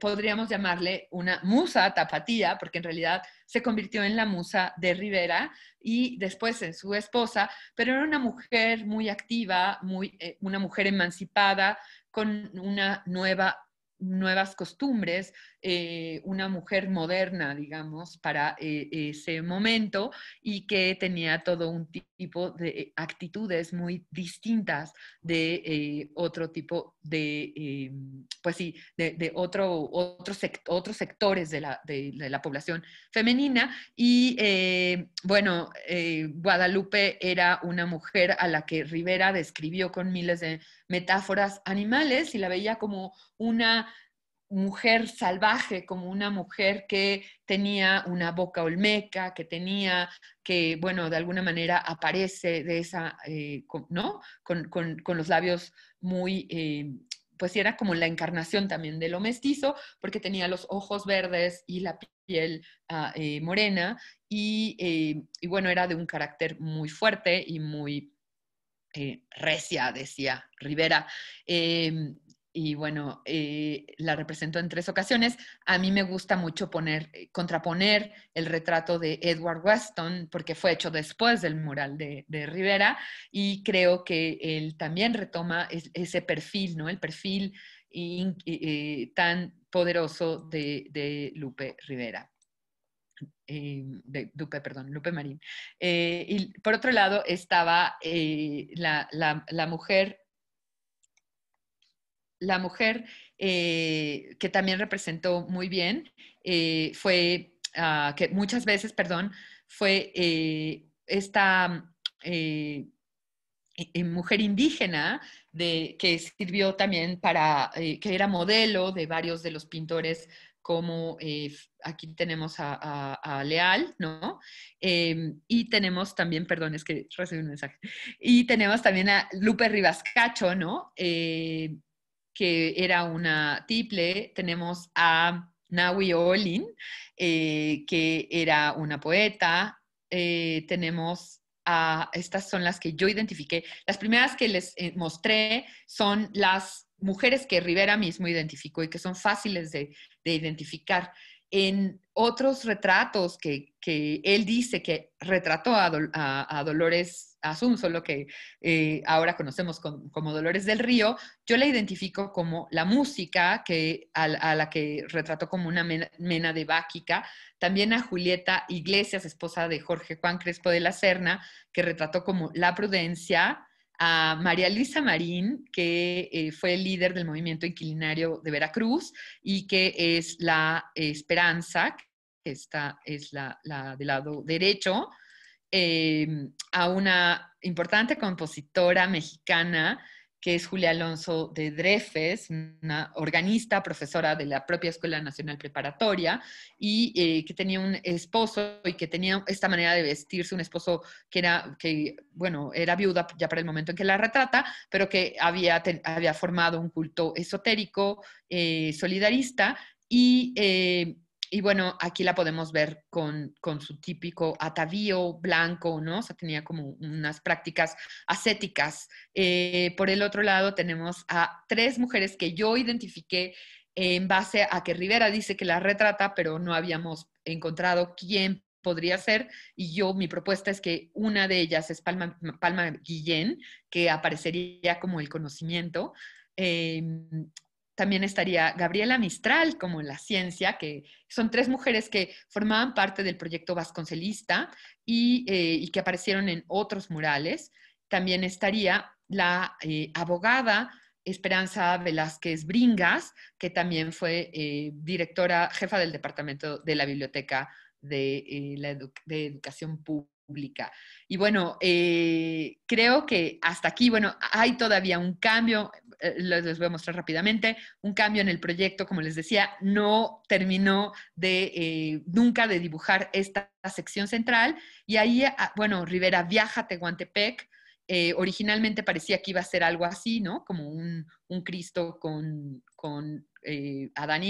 podríamos llamarle una musa tapatía, porque en realidad se convirtió en la musa de Rivera y después en su esposa, pero era una mujer muy activa, muy, eh, una mujer emancipada, con una nueva nuevas costumbres, eh, una mujer moderna, digamos, para eh, ese momento y que tenía todo un tipo de actitudes muy distintas de eh, otro tipo de, pues sí, de, otro, otros sectores de la, de la, población femenina. Y bueno, Guadalupe era una mujer a la que Rivera describió con miles de metáforas animales y la veía como una mujer salvaje, como una mujer que tenía una boca olmeca, que tenía, que, bueno, de alguna manera aparece de esa, eh, ¿no? Con, los labios muy, eh, pues era como la encarnación también de lo mestizo, porque tenía los ojos verdes y la piel ah, eh, morena, y, bueno, era de un carácter muy fuerte y muy recia, decía Rivera. Em, y bueno, eh, la representó en tres ocasiones. A mí me gusta mucho poner, eh, contraponer el retrato de Edward Weston, porque fue hecho después del mural de, Rivera, y creo que él también retoma ese perfil, ¿no? El perfil eh, tan poderoso de, Lupe Rivera. de perdón, Lupe Marín. y por otro lado estaba la mujer la mujer eh, que también representó muy bien eh, fue, ah, que muchas veces, perdón, fue eh, esta e-, e-, mujer indígena de, que sirvió también para, que era modelo de varios de los pintores como aquí tenemos a, Leal, ¿no? Em, y tenemos también, perdón, es que recibí un mensaje, y tenemos también a Lupe Rivascacho, ¿no? que era una tiple, tenemos a Nawi Olin, eh, que era una poeta, eh, tenemos a, estas son las que yo identifiqué, las primeras que les eh, mostré son las mujeres que Rivera mismo identificó y que son fáciles de, identificar. En otros retratos que, él dice que retrató a, a Dolores Asun, lo que eh, ahora conocemos como Dolores del Río, yo la identifico como la música que, a, la que retrató como una mena, de Báquica, también a Julieta Iglesias, esposa de Jorge Juan Crespo de la Serna, que retrató como La Prudencia, a María Luisa Marín, que fue eh, fue líder del movimiento inquilinario de Veracruz y que es la Esperanza, que esta es la, la del lado derecho, Em, a una importante compositora mexicana que es Julia Alonso de Drefes, una organista, profesora de la propia Escuela Nacional Preparatoria, y eh, que tenía un esposo y que tenía esta manera de vestirse, un esposo que era, que, bueno, era viuda ya para el momento en que la retrata, pero que había, había formado un culto esotérico, eh, solidarista, y eh, y bueno, aquí la podemos ver con, su típico atavío blanco, ¿no? O sea, tenía como unas prácticas ascéticas. Eh, por el otro lado, tenemos a tres mujeres que yo identifiqué en base a que Rivera dice que la retrata, pero no habíamos encontrado quién podría ser. Y yo, mi propuesta es que una de ellas es Palma, Palma Guillén, que aparecería como el conocimiento. Eh, también estaría Gabriela Mistral, como en la ciencia, que son tres mujeres que formaban parte del proyecto vasconcelista y, eh, que aparecieron en otros murales. También estaría la eh, abogada Esperanza Velázquez Bringas, que también fue eh, directora, jefa del departamento de la Biblioteca de, de Educación Pública y bueno, eh, creo que hasta aquí, bueno, hay todavía un cambio, eh, les voy a mostrar rápidamente, un cambio en el proyecto, como les decía, no terminó de eh, nunca de dibujar esta sección central y ahí, ah, bueno, Rivera viaja a Tehuantepec. originalmente parecía que iba a ser algo así, ¿no? Como un, Cristo con a eh, Adán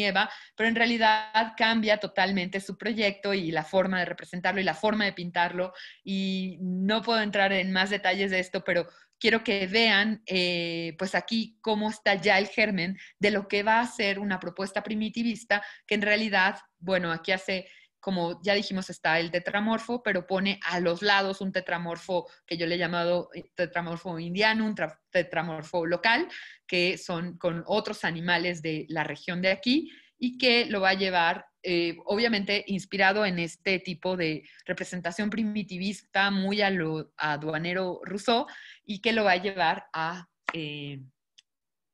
pero en realidad cambia totalmente su proyecto y la forma de representarlo y la forma de pintarlo. Y no puedo entrar en más detalles de esto, pero quiero que vean eh, pues aquí cómo está ya el germen de lo que va a ser una propuesta primitivista que en realidad, bueno, aquí hace como ya dijimos, está el tetramorfo, pero pone a los lados un tetramorfo que yo le he llamado eh, tetramorfo indiano, un tetramorfo local, que son con otros animales de la región de aquí y que lo va a llevar, eh, obviamente, inspirado en este tipo de representación primitivista muy a lo aduanero ruso, y que lo va a llevar a... Eh,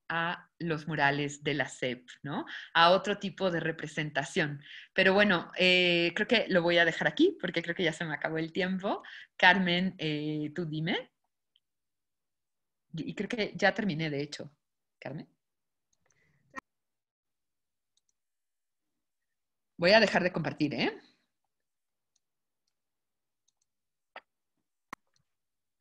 a los murales de la SEP, ¿no? A otro tipo de representación. Pero bueno, eh, creo que lo voy a dejar aquí porque creo que ya se me acabó el tiempo. Carmen, eh, tú dime. Y creo que ya terminé, de hecho. Carmen. Voy a dejar de compartir, ¿eh?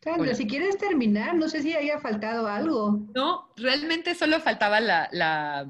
Sandra, si quieres terminar, no sé si haya faltado algo. No, realmente solo faltaba la,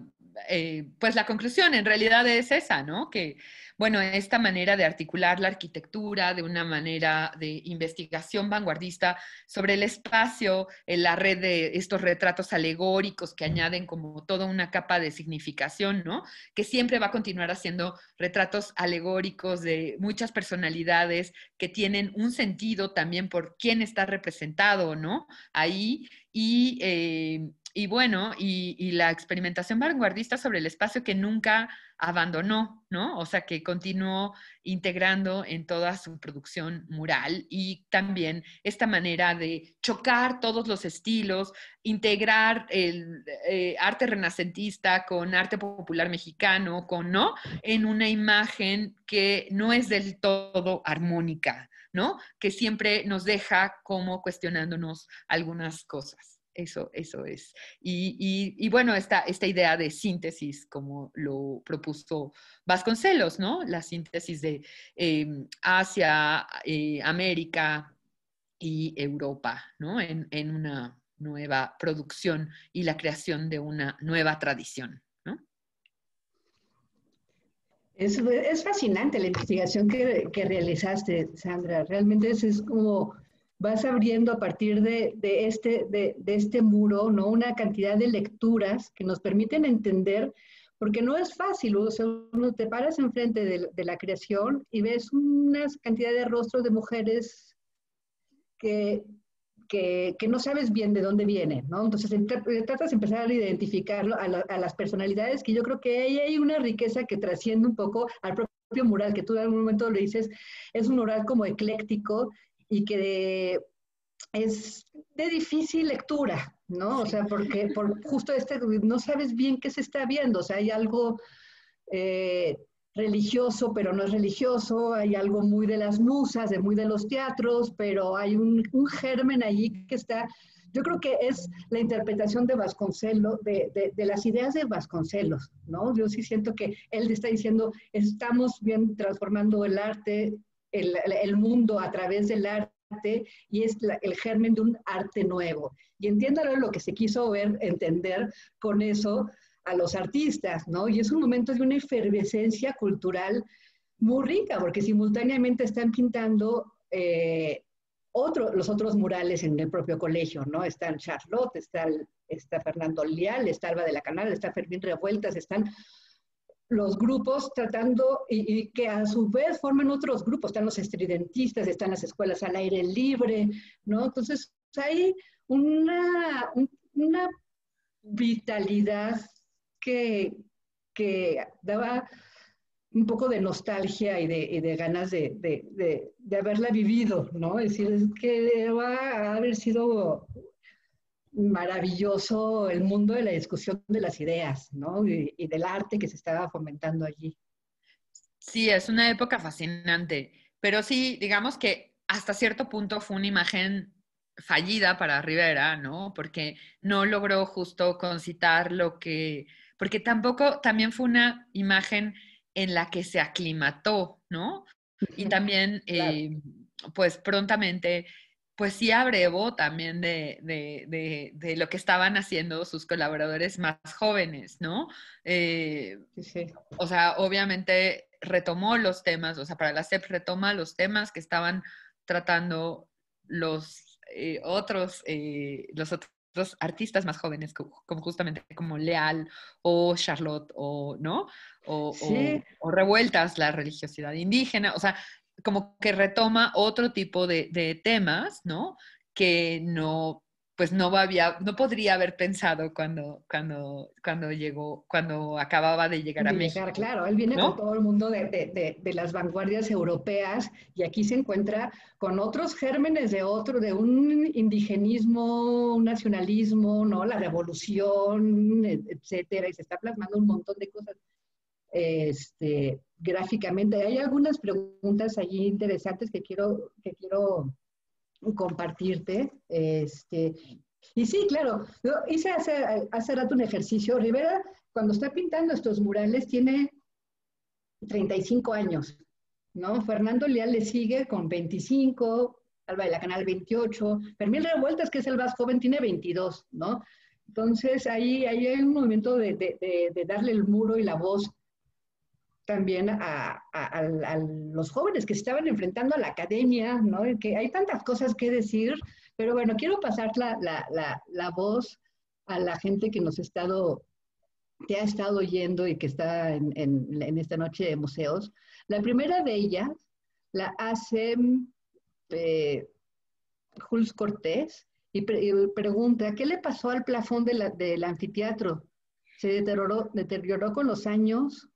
eh, pues la conclusión en realidad es esa, ¿no? Que bueno, esta manera de articular la arquitectura de una manera de investigación vanguardista sobre el espacio, en la red de estos retratos alegóricos que añaden como toda una capa de significación, ¿no? Que siempre va a continuar haciendo retratos alegóricos de muchas personalidades que tienen un sentido también por quién está representado, ¿no? Ahí y eh, y bueno, y, la experimentación vanguardista sobre el espacio que nunca abandonó, ¿no? O sea, que continuó integrando en toda su producción mural y también esta manera de chocar todos los estilos, integrar el eh, arte renacentista con arte popular mexicano, con, ¿no? En una imagen que no es del todo armónica, ¿no? Que siempre nos deja como cuestionándonos algunas cosas eso, es. Y, bueno, esta, esta idea de síntesis, como lo propuso Vasconcelos, ¿no? La síntesis de em, Asia, eh, América y Europa, ¿no? En, una nueva producción y la creación de una nueva tradición. Es, fascinante la investigación que, realizaste, Sandra. Realmente es como vas abriendo a partir de, este, de, este muro ¿no? una cantidad de lecturas que nos permiten entender, porque no es fácil, o sea, uno te paras enfrente de, de la creación y ves una cantidad de rostros de mujeres que, que, que, no sabes bien de dónde vienen, ¿no? Entonces eh, tratas de empezar a identificarlo a, las personalidades, que yo creo que ahí hay una riqueza que trasciende un poco al propio mural, que tú en algún momento lo dices, es un mural como ecléctico, y que es de difícil lectura, ¿no? O sea, porque por justo este, no sabes bien qué se está viendo, o sea, hay algo eh, religioso, pero no es religioso, hay algo muy de las musas, de muy de los teatros, pero hay un, germen allí que está, yo creo que es la interpretación de Vasconcelos, de, de, las ideas de Vasconcelos, ¿no? Yo sí siento que él está diciendo, estamos bien transformando el arte el, mundo a través del arte y es el germen de un arte nuevo. Y entiéndalo lo que se quiso ver, entender con eso a los artistas, ¿no? Y es un momento de una efervescencia cultural muy rica, porque simultáneamente están pintando eh, los otros murales en el propio colegio, ¿no? Están Charlotte, está, Fernando Lial, está Alba de la Canal, está Fermín Revueltas, están los grupos tratando y, que a su vez forman otros grupos. Están los estridentistas, están las escuelas al aire libre, ¿no? Entonces hay una, una vitalidad que, daba un poco de nostalgia y de, ganas de, de, haberla vivido, ¿no? Es decir, es que va a haber sido maravilloso el mundo de la discusión de las ideas, ¿no? Y, del arte que se estaba fomentando allí. Sí, es una época fascinante, pero sí, digamos que hasta cierto punto fue una imagen fallida para Rivera, ¿no? Porque no logró justo concitar lo que, porque tampoco, también fue una imagen en la que se aclimató, ¿no? Y también, eh, pues prontamente pues sí abrevó también de, lo que estaban haciendo sus colaboradores más jóvenes, ¿no? Eh, o sea, obviamente retomó los temas, o sea, para la CEP retoma los temas que estaban tratando los eh, otros, eh, los otros artistas más jóvenes, como, justamente como Leal o Charlotte o, ¿no? o Revueltas, la religiosidad indígena, o sea, como que retoma otro tipo de, temas, ¿no? Que no, pues no había, no podría haber pensado cuando, cuando, cuando llegó, cuando acababa de llegar a México. claro, él viene con todo el mundo de, de, de, las vanguardias europeas y aquí se encuentra con otros gérmenes de otro, de un indigenismo, un nacionalismo, ¿no? La revolución, etcétera, y se está plasmando un montón de cosas este, gráficamente. Hay algunas preguntas allí interesantes que quiero, que quiero compartirte. Este, y sí, claro, hice hace, rato un ejercicio. Rivera, cuando está pintando estos murales, tiene 35 años, ¿no? Fernando Leal le sigue con 25, Alba de la Canal 28, Fermín Revueltas, que es el más joven, tiene 22, ¿no? Entonces ahí, hay un movimiento de darle el muro y la voz también a, los jóvenes que se estaban enfrentando a la academia, ¿no? Que hay tantas cosas que decir, pero bueno, quiero pasar la, voz a la gente que nos ha estado, que ha estado oyendo y que está en, esta noche de museos. La primera de ellas la hace eh, Jules Cortés y, pregunta, ¿qué le pasó al plafón del anfiteatro? ¿Se deterioró con los años?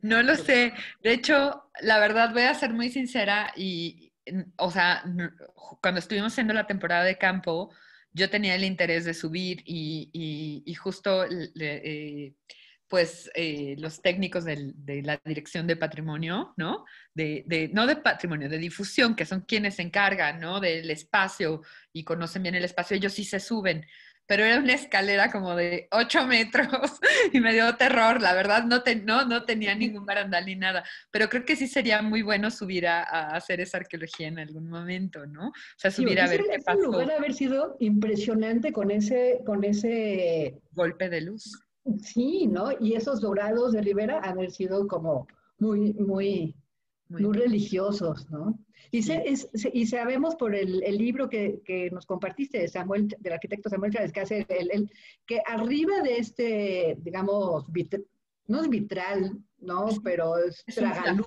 No lo sé. De hecho, la verdad voy a ser muy sincera y, o sea, cuando estuvimos haciendo la temporada de campo, yo tenía el interés de subir y, y, y justo, eh, pues, eh, los técnicos de la Dirección de Patrimonio, ¿no? De, de, no de patrimonio, de difusión, que son quienes se encargan, ¿no? Del espacio y conocen bien el espacio, ellos sí se suben pero era una escalera como de 8 metros y me dio terror, la verdad, no, te, no, no tenía ningún barandal ni nada, pero creo que sí sería muy bueno subir a, hacer esa arqueología en algún momento, ¿no? O sea, subir a ver qué pasó. lugar haber sido impresionante con ese, con ese... Golpe de luz. Sí, ¿no? Y esos dorados de Rivera haber sido como muy, muy muy, religiosos, ¿no? Y, se, es, y sabemos por el, libro que, que, nos compartiste de Samuel, del arquitecto Samuel Chávez, que hace el, que arriba de este, digamos, no es vitral, ¿no? Pero es, tragaluz,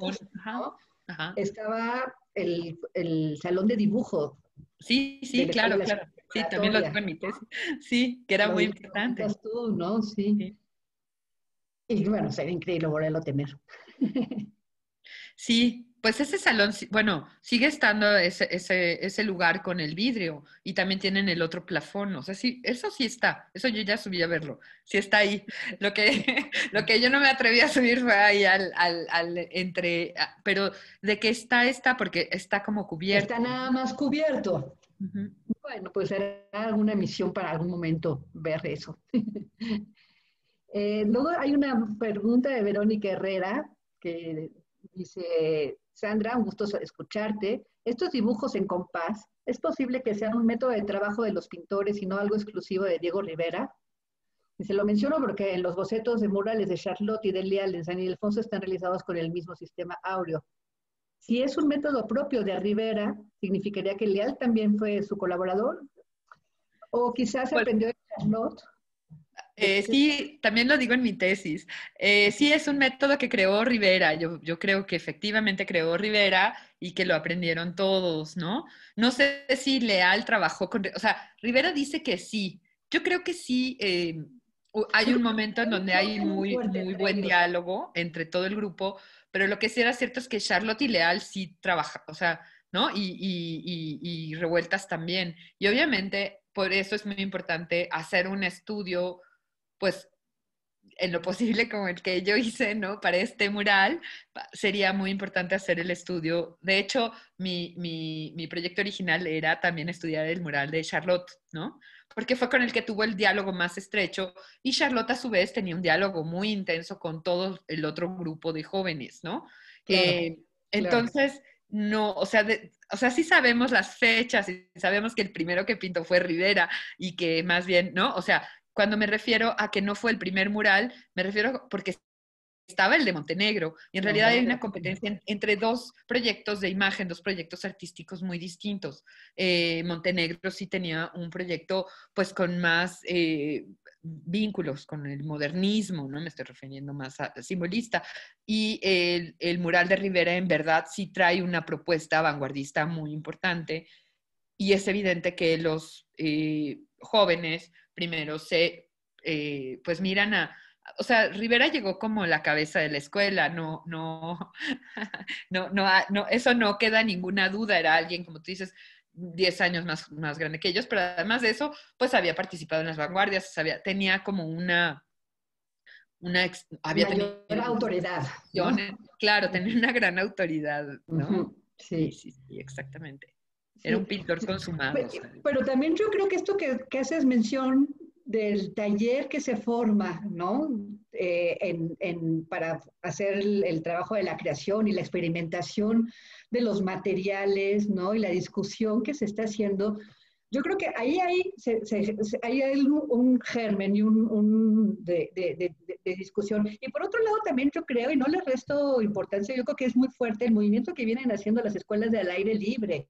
Estaba el, el, salón de dibujo. Sí, sí, claro, claro. Sí, también lo tengo en mi tesis. Sí, que era muy importante. Tú, ¿no? Sí. Y bueno, sería increíble volverlo a tener. Sí, pues ese salón, bueno, sigue estando ese, ese, ese, lugar con el vidrio y también tienen el otro plafón, o sea, sí, eso sí está, eso yo ya subí a verlo, sí está ahí. Lo que, lo que yo no me atreví a subir fue ahí al, al, al entre, ah, pero de qué está, esta? porque está como cubierto. Está nada más cubierto. Bueno, pues será alguna emisión para algún momento ver eso. Eh, luego hay una pregunta de Verónica Herrera que Dice, Sandra, un gusto escucharte. Estos dibujos en compás, ¿es posible que sean un método de trabajo de los pintores y no algo exclusivo de Diego Rivera? se lo menciono porque en los bocetos de murales de Charlotte y Leal de San Ildefonso están realizados con el mismo sistema áureo. Si es un método propio de Rivera, significaría que Leal también fue su colaborador. O quizás pues aprendió de Charlotte eh, sí, también lo digo en mi tesis. Eh, sí, es un método que creó Rivera. Yo, yo, creo que efectivamente creó Rivera y que lo aprendieron todos, ¿no? No sé si Leal trabajó con... O sea, Rivera dice que sí. Yo creo que sí. Eh, hay un momento en donde hay muy, muy buen diálogo entre todo el grupo, pero lo que sí era cierto es que Charlotte y Leal sí trabajan, o sea, ¿no? Y, y, y, y revueltas también. Y obviamente por eso es muy importante hacer un estudio pues en lo posible como el que yo hice, ¿no? Para este mural sería muy importante hacer el estudio. De hecho, mi, proyecto original era también estudiar el mural de Charlotte, ¿no? Porque fue con el que tuvo el diálogo más estrecho y Charlotte a su vez tenía un diálogo muy intenso con todo el otro grupo de jóvenes, ¿no? Eh, entonces, no, o sea, o sea, sí sabemos las fechas y sabemos que el primero que pintó fue Rivera y que más bien, ¿no? O sea, cuando me refiero a que no fue el primer mural, me refiero porque estaba el de Montenegro. Y en realidad hay una competencia entre dos proyectos de imagen, dos proyectos artísticos muy distintos. Eh, Montenegro sí tenía un proyecto pues con más eh, vínculos con el modernismo, ¿no? Me estoy refiriendo más a, simbolista. Y el, el, mural de Rivera en verdad sí trae una propuesta vanguardista muy importante y es evidente que los eh, jóvenes primero se, eh, pues miran a, o sea, Rivera llegó como la cabeza de la escuela, no, no, no, no, eso no queda ninguna duda, era alguien, como tú dices, 10 años más, más grande que ellos, pero además de eso, pues había participado en las vanguardias, tenía como una, había tenido autoridad. Claro, tener una gran autoridad, ¿no? sí. sí, sí, exactamente. Era un pintor consumado. Pero, pero también yo creo que esto que, que, haces mención del taller que se forma, ¿no? Eh, en, en, para hacer el, trabajo de la creación y la experimentación de los materiales, ¿no? Y la discusión que se está haciendo. Yo creo que ahí hay, ahí hay un, germen y un, un de, de, de discusión. Y por otro lado también yo creo, y no le resto importancia, yo creo que es muy fuerte el movimiento que vienen haciendo las escuelas del aire libre,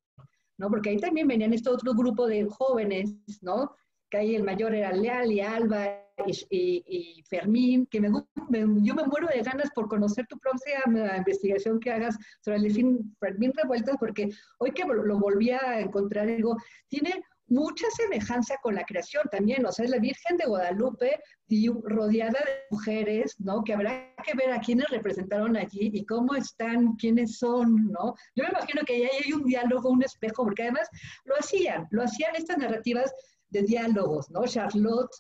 ¿no? Porque ahí también venían este otro grupo de jóvenes, ¿no? Que ahí el mayor era Leal y Alba y, Fermín, que me, yo me muero de ganas por conocer tu próxima investigación que hagas sobre el Fermín Revueltas, porque hoy que lo volví a encontrar, digo, tiene mucha semejanza con la creación también, o sea, es la Virgen de Guadalupe rodeada de mujeres, ¿no? Que habrá que ver a quiénes representaron allí y cómo están, quiénes son, ¿no? Yo me imagino que ahí hay un diálogo, un espejo, porque además lo hacían, lo hacían estas narrativas de diálogos, ¿no? Charlotte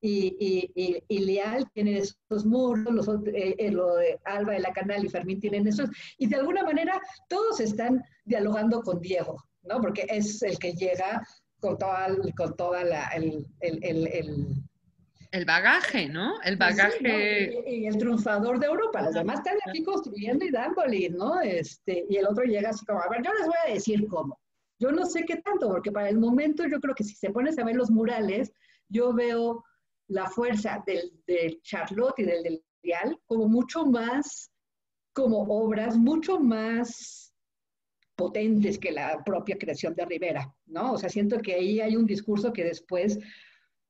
y, y, y, Leal tienen esos muros, eh, eh, lo de Alba de la Canal y Fermín tienen esos, y de alguna manera todos están dialogando con Diego, ¿no? Porque es el que llega con toda, con toda la, el, el, bagaje, ¿no? El pues bagaje. Y, el triunfador de Europa. Los demás están aquí construyendo y dándole, ¿no? Este, y el otro llega así como, a ver, yo les voy a decir cómo. Yo no sé qué tanto, porque para el momento yo creo que si se pones a ver los murales, yo veo la fuerza del, del Charlotte y del, del Real como mucho más, como obras mucho más potentes que la propia creación de Rivera, ¿no? O sea, siento que ahí hay un discurso que después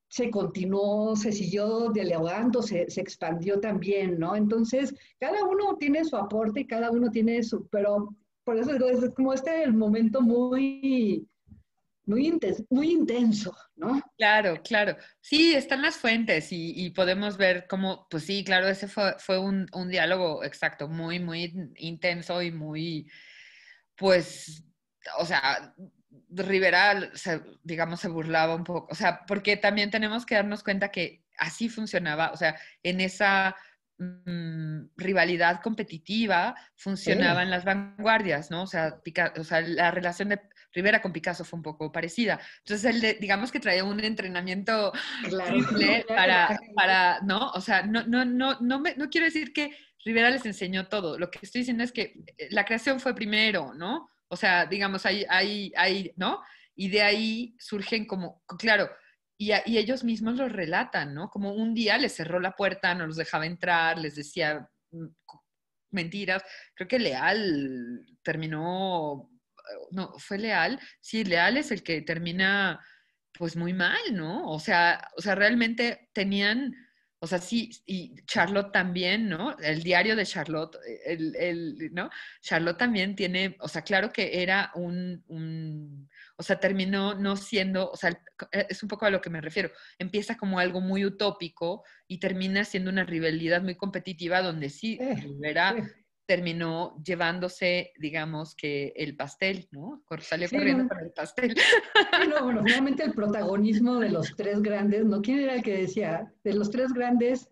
se continuó, se siguió dialogando, se, se, expandió también, ¿no? Entonces, cada uno tiene su aporte y cada uno tiene su, pero por eso es como este el momento muy, muy, intenso, muy intenso, ¿no? Claro, claro. Sí, están las fuentes y, podemos ver cómo, pues sí, claro, ese fue, fue un, un, diálogo, exacto, muy, muy intenso y muy pues, o sea, Rivera, digamos, se burlaba un poco, o sea, porque también tenemos que darnos cuenta que así funcionaba, o sea, en esa mm, rivalidad competitiva funcionaban las vanguardias, ¿no? O sea, o sea, la relación de Rivera con Picasso fue un poco parecida. Entonces, él, digamos que traía un entrenamiento claro. para, ¿no? O sea, no, no, no, no, me, no quiero decir que Rivera les enseñó todo. Lo que estoy diciendo es que eh, la creación fue primero, ¿no? O sea, digamos, hay, ahí, ¿no? Y de ahí surgen como, claro, y, ellos mismos los relatan, ¿no? Como un día les cerró la puerta, no los dejaba entrar, les decía mm, mentiras. Creo que Leal terminó, eh, no, fue Leal, sí, Leal es el que termina pues muy mal, ¿no? O sea, o sea, realmente tenían o sea, sí, y Charlotte también, ¿no? El diario de Charlotte, eh, el, ¿no? Charlotte también tiene, o sea, claro que era un, un, o sea, terminó no siendo, o sea, eh, es un poco a lo que me refiero. Empieza como algo muy utópico y termina siendo una rivalidad muy competitiva donde sí, eh, era terminó llevándose, digamos, que el pastel, ¿no? Salió corriendo el pastel. bueno, realmente el protagonismo de los tres grandes, ¿no? ¿Quién era el que decía? De los tres grandes,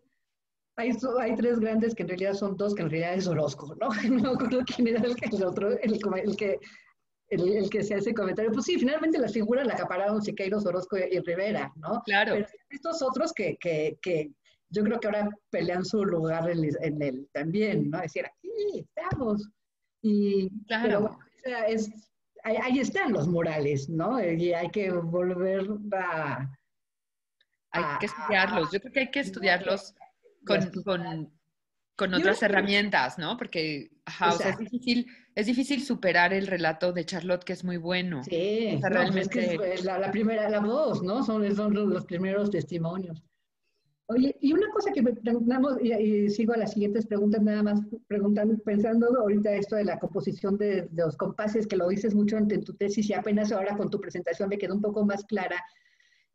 hay, hay tres grandes que en realidad son dos, que en realidad es Orozco, ¿no? No acuerdo quién era el, que, el otro, el, que... se hace comentario, pues sí, finalmente la figura la acapararon Siqueiros, Orozco y, Rivera, ¿no? Claro. Pero estos otros que, que yo creo que ahora pelean su lugar en él también, ¿no? Decir, aquí estamos. Y claro. es, ahí, están los morales, ¿no? Y hay que volver a... hay que estudiarlos, yo creo que hay que estudiarlos con, con, con otras herramientas, ¿no? Porque es, difícil, es difícil superar el relato de Charlotte, que es muy bueno. Sí, pues realmente... es la, la, primera, la voz, ¿no? Son, son los primeros testimonios y una cosa que me preguntamos, y, sigo a las siguientes preguntas, nada más preguntando, pensando ahorita esto de la composición de, los compases, que lo dices mucho en, tu tesis y apenas ahora con tu presentación me quedó un poco más clara,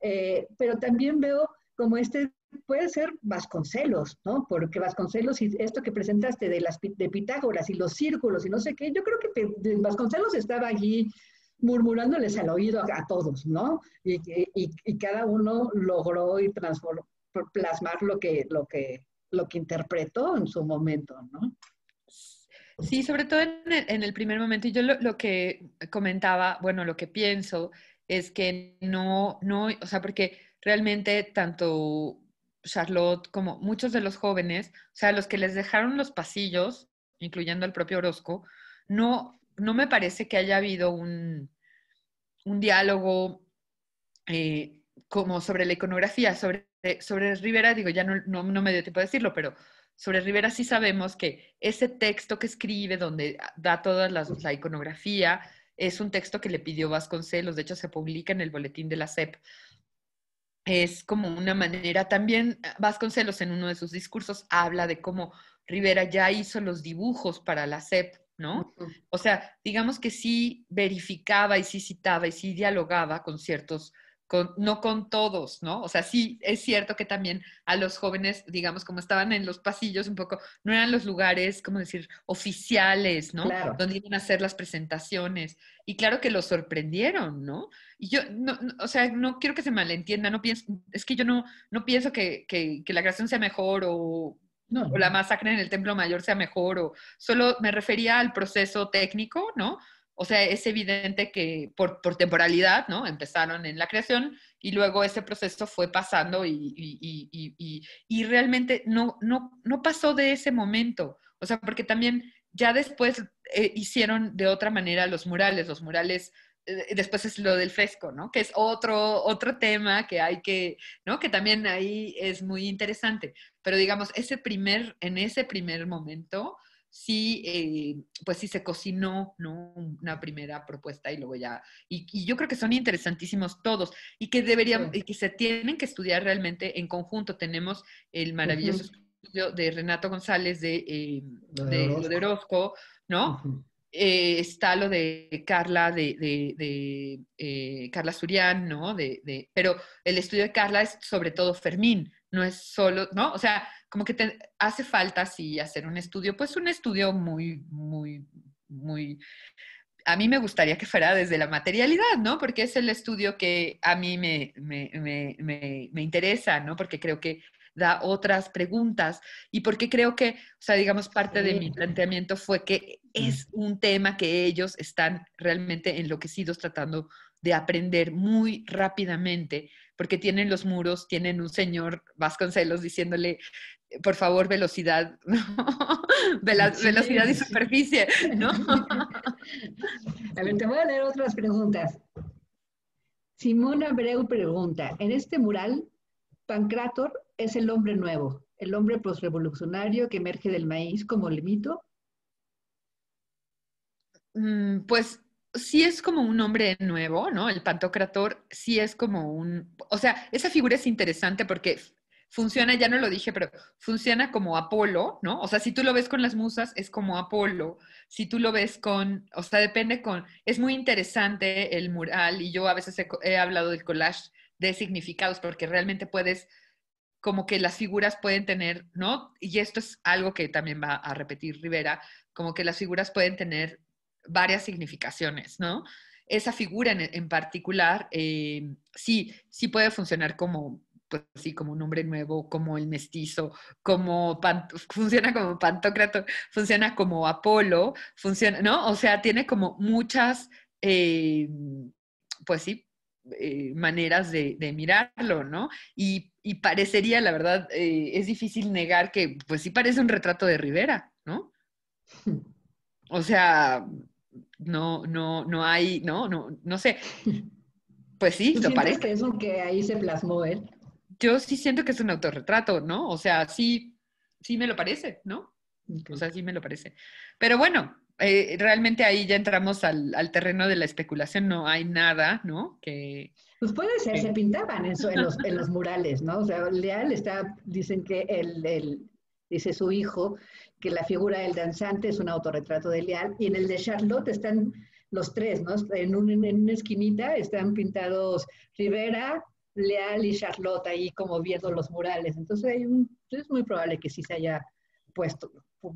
eh, pero también veo como este puede ser Vasconcelos, ¿no? Porque Vasconcelos y esto que presentaste de, las, de Pitágoras y los círculos y no sé qué, yo creo que Vasconcelos estaba allí murmurándoles al oído a, todos, ¿no? Y, y, cada uno logró y transformó, plasmar lo que, lo que, lo que interpretó en su momento, ¿no? Sí, sobre todo en el, primer momento, y yo lo, que comentaba, bueno, lo que pienso es que no, no, o sea, porque realmente tanto Charlotte como muchos de los jóvenes, o sea, los que les dejaron los pasillos, incluyendo al propio Orozco, no, no me parece que haya habido un, diálogo eh, como sobre la iconografía, sobre eh, sobre Rivera, digo, ya no, no, me dio tiempo de decirlo, pero sobre Rivera sí sabemos que ese texto que escribe, donde da toda la, iconografía, es un texto que le pidió Vasconcelos, de hecho se publica en el boletín de la CEP. Es como una manera, también Vasconcelos en uno de sus discursos habla de cómo Rivera ya hizo los dibujos para la CEP, ¿no? O sea, digamos que sí verificaba y sí citaba y sí dialogaba con ciertos no con todos, ¿no? O sea, sí es cierto que también a los jóvenes, digamos, como estaban en los pasillos un poco, no eran los lugares, como decir, oficiales, ¿no? Donde iban a hacer las presentaciones. Y claro que los sorprendieron, ¿no? Y yo, o sea, no quiero que se malentienda, no pienso, es que yo no, no pienso que, que, la creación sea mejor o o la masacre en el Templo Mayor sea mejor, o solo me refería al proceso técnico, ¿no? O sea, es evidente que por, por, temporalidad, ¿no? Empezaron en la creación y luego ese proceso fue pasando y, y, y, y realmente no, no, no pasó de ese momento. O sea, porque también ya después eh, hicieron de otra manera los murales. Los murales, eh, después es lo del fresco, ¿no? Que es otro, otro tema que hay que, ¿no? Que también ahí es muy interesante. Pero digamos, ese primer, en ese primer momento, sí, eh, pues sí se cocinó, ¿no? Una primera propuesta y luego ya, y, yo creo que son interesantísimos todos y que deberían, que se tienen que estudiar realmente en conjunto. Tenemos el maravilloso estudio de Renato González de, eh, de, Orozco. ¿no? Eh, está lo de Carla, de, eh, Carla Surian, ¿no? De, pero el estudio de Carla es sobre todo Fermín, no es solo, ¿no? O sea, como que hace falta, sí, hacer un estudio, pues un estudio muy, muy, muy... A mí me gustaría que fuera desde la materialidad, ¿no? Porque es el estudio que a mí me, me, me interesa, ¿no? Porque creo que da otras preguntas y porque creo que, o sea, digamos, parte de mi planteamiento fue que mm. es un tema que ellos están realmente enloquecidos tratando de aprender muy rápidamente, porque tienen los muros, tienen un señor Vasconcelos diciéndole, por favor, velocidad, velocidad y superficie, A ver, te voy a leer otras preguntas. Simona Abreu pregunta, en este mural, Pancrator es el hombre nuevo, el hombre postrevolucionario que emerge del maíz como limito. Mm, pues sí es como un hombre nuevo, ¿no? El Pantocrator sí es como un, o sea, esa figura es interesante porque funciona, ya no lo dije, pero funciona como Apolo, ¿no? O sea, si tú lo ves con las musas, es como Apolo. Si tú lo ves con, o sea, depende con, es muy interesante el mural y yo a veces he, hablado del collage de significados porque realmente puedes, como que las figuras pueden tener, ¿no? Y esto es algo que también va a repetir Rivera, como que las figuras pueden tener varias significaciones, ¿no? Esa figura en, particular, eh, sí, sí puede funcionar como pues sí, como un hombre nuevo, como el mestizo, como funciona como Pantocrator, funciona como Apolo, funciona, ¿no? O sea, tiene como muchas, eh, pues sí, eh, maneras de, mirarlo, ¿no? Y, parecería, la verdad, eh, es difícil negar que, pues sí parece un retrato de Rivera, ¿no? O sea, no, no, no hay, no, no, no sé. Pues sí, lo parece. Es eso que ahí se plasmó él yo sí siento que es un autorretrato, ¿no? O sea, sí, sí me lo parece, ¿no? O sea, sí me lo parece. Pero bueno, eh, realmente ahí ya entramos al, terreno de la especulación, no hay nada, ¿no? Que... Pues puede ser, se pintaban eso en los, en los murales, ¿no? O sea, Leal está, dicen que el, dice su hijo, que la figura del danzante es un autorretrato de Leal, y en el de Charlotte están los tres, ¿no? En, en una esquinita están pintados Rivera, Leal y Charlotte ahí como viendo los murales. Entonces hay un, es muy probable que sí se haya puesto,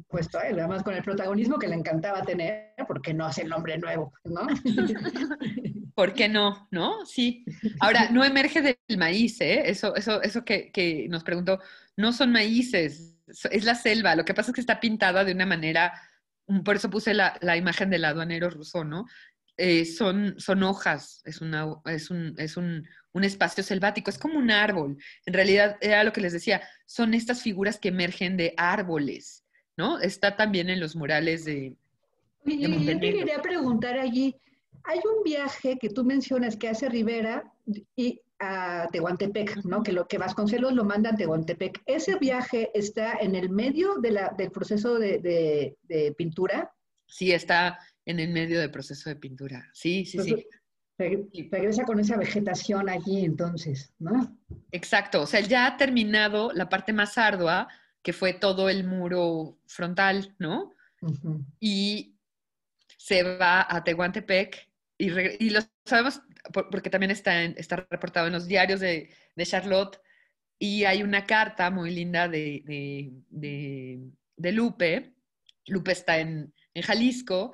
puesto además con el protagonismo que le encantaba tener, porque no hace el nombre nuevo, ¿no? ¿Por qué no? ¿No? Sí. Ahora, no emerge del maíz, ¿eh? Eso, eso, eso que, nos preguntó, no son maíces, es la selva. Lo que pasa es que está pintada de una manera, mm, por eso puse la, imagen del aduanero ruso, ¿no? Eh, son, son hojas, es, una, es, un, es un, un espacio selvático, es como un árbol. En realidad era lo que les decía, son estas figuras que emergen de árboles, ¿no? Está también en los murales de... y, yo te quería preguntar allí, hay un viaje que tú mencionas que hace Rivera y a Tehuantepec, ¿no? Que lo que Vasconcelos lo manda a Tehuantepec. ¿Ese viaje está en el medio de la, del proceso de, de pintura? Sí, está en el medio del proceso de pintura. Sí, sí, sí. Regresa con esa vegetación allí entonces, ¿no? Exacto, o sea, ya ha terminado la parte más ardua, que fue todo el muro frontal, ¿no? Y se va a Tehuantepec y, lo sabemos porque también está, está reportado en los diarios de, Charlotte y hay una carta muy linda de, Lupe. Lupe está en, en Jalisco,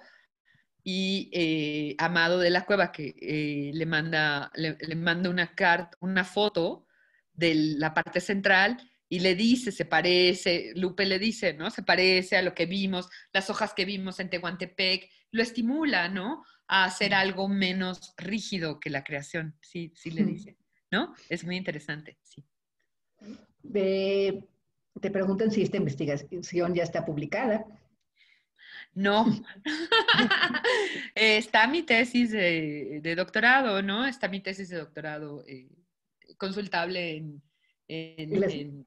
y eh, Amado de la Cueva, que eh, le, manda, le, manda una, carta, una foto de la parte central y le dice, se parece, Lupe le dice, ¿no? Se parece a lo que vimos, las hojas que vimos en Tehuantepec, lo estimula, ¿no? A hacer algo menos rígido que la creación, sí, sí le hmm. dice, ¿no? Es muy interesante, sí. te preguntan si esta investigación ya está publicada. No, está mi tesis de, doctorado, ¿no? Está mi tesis de doctorado eh, consultable en, en,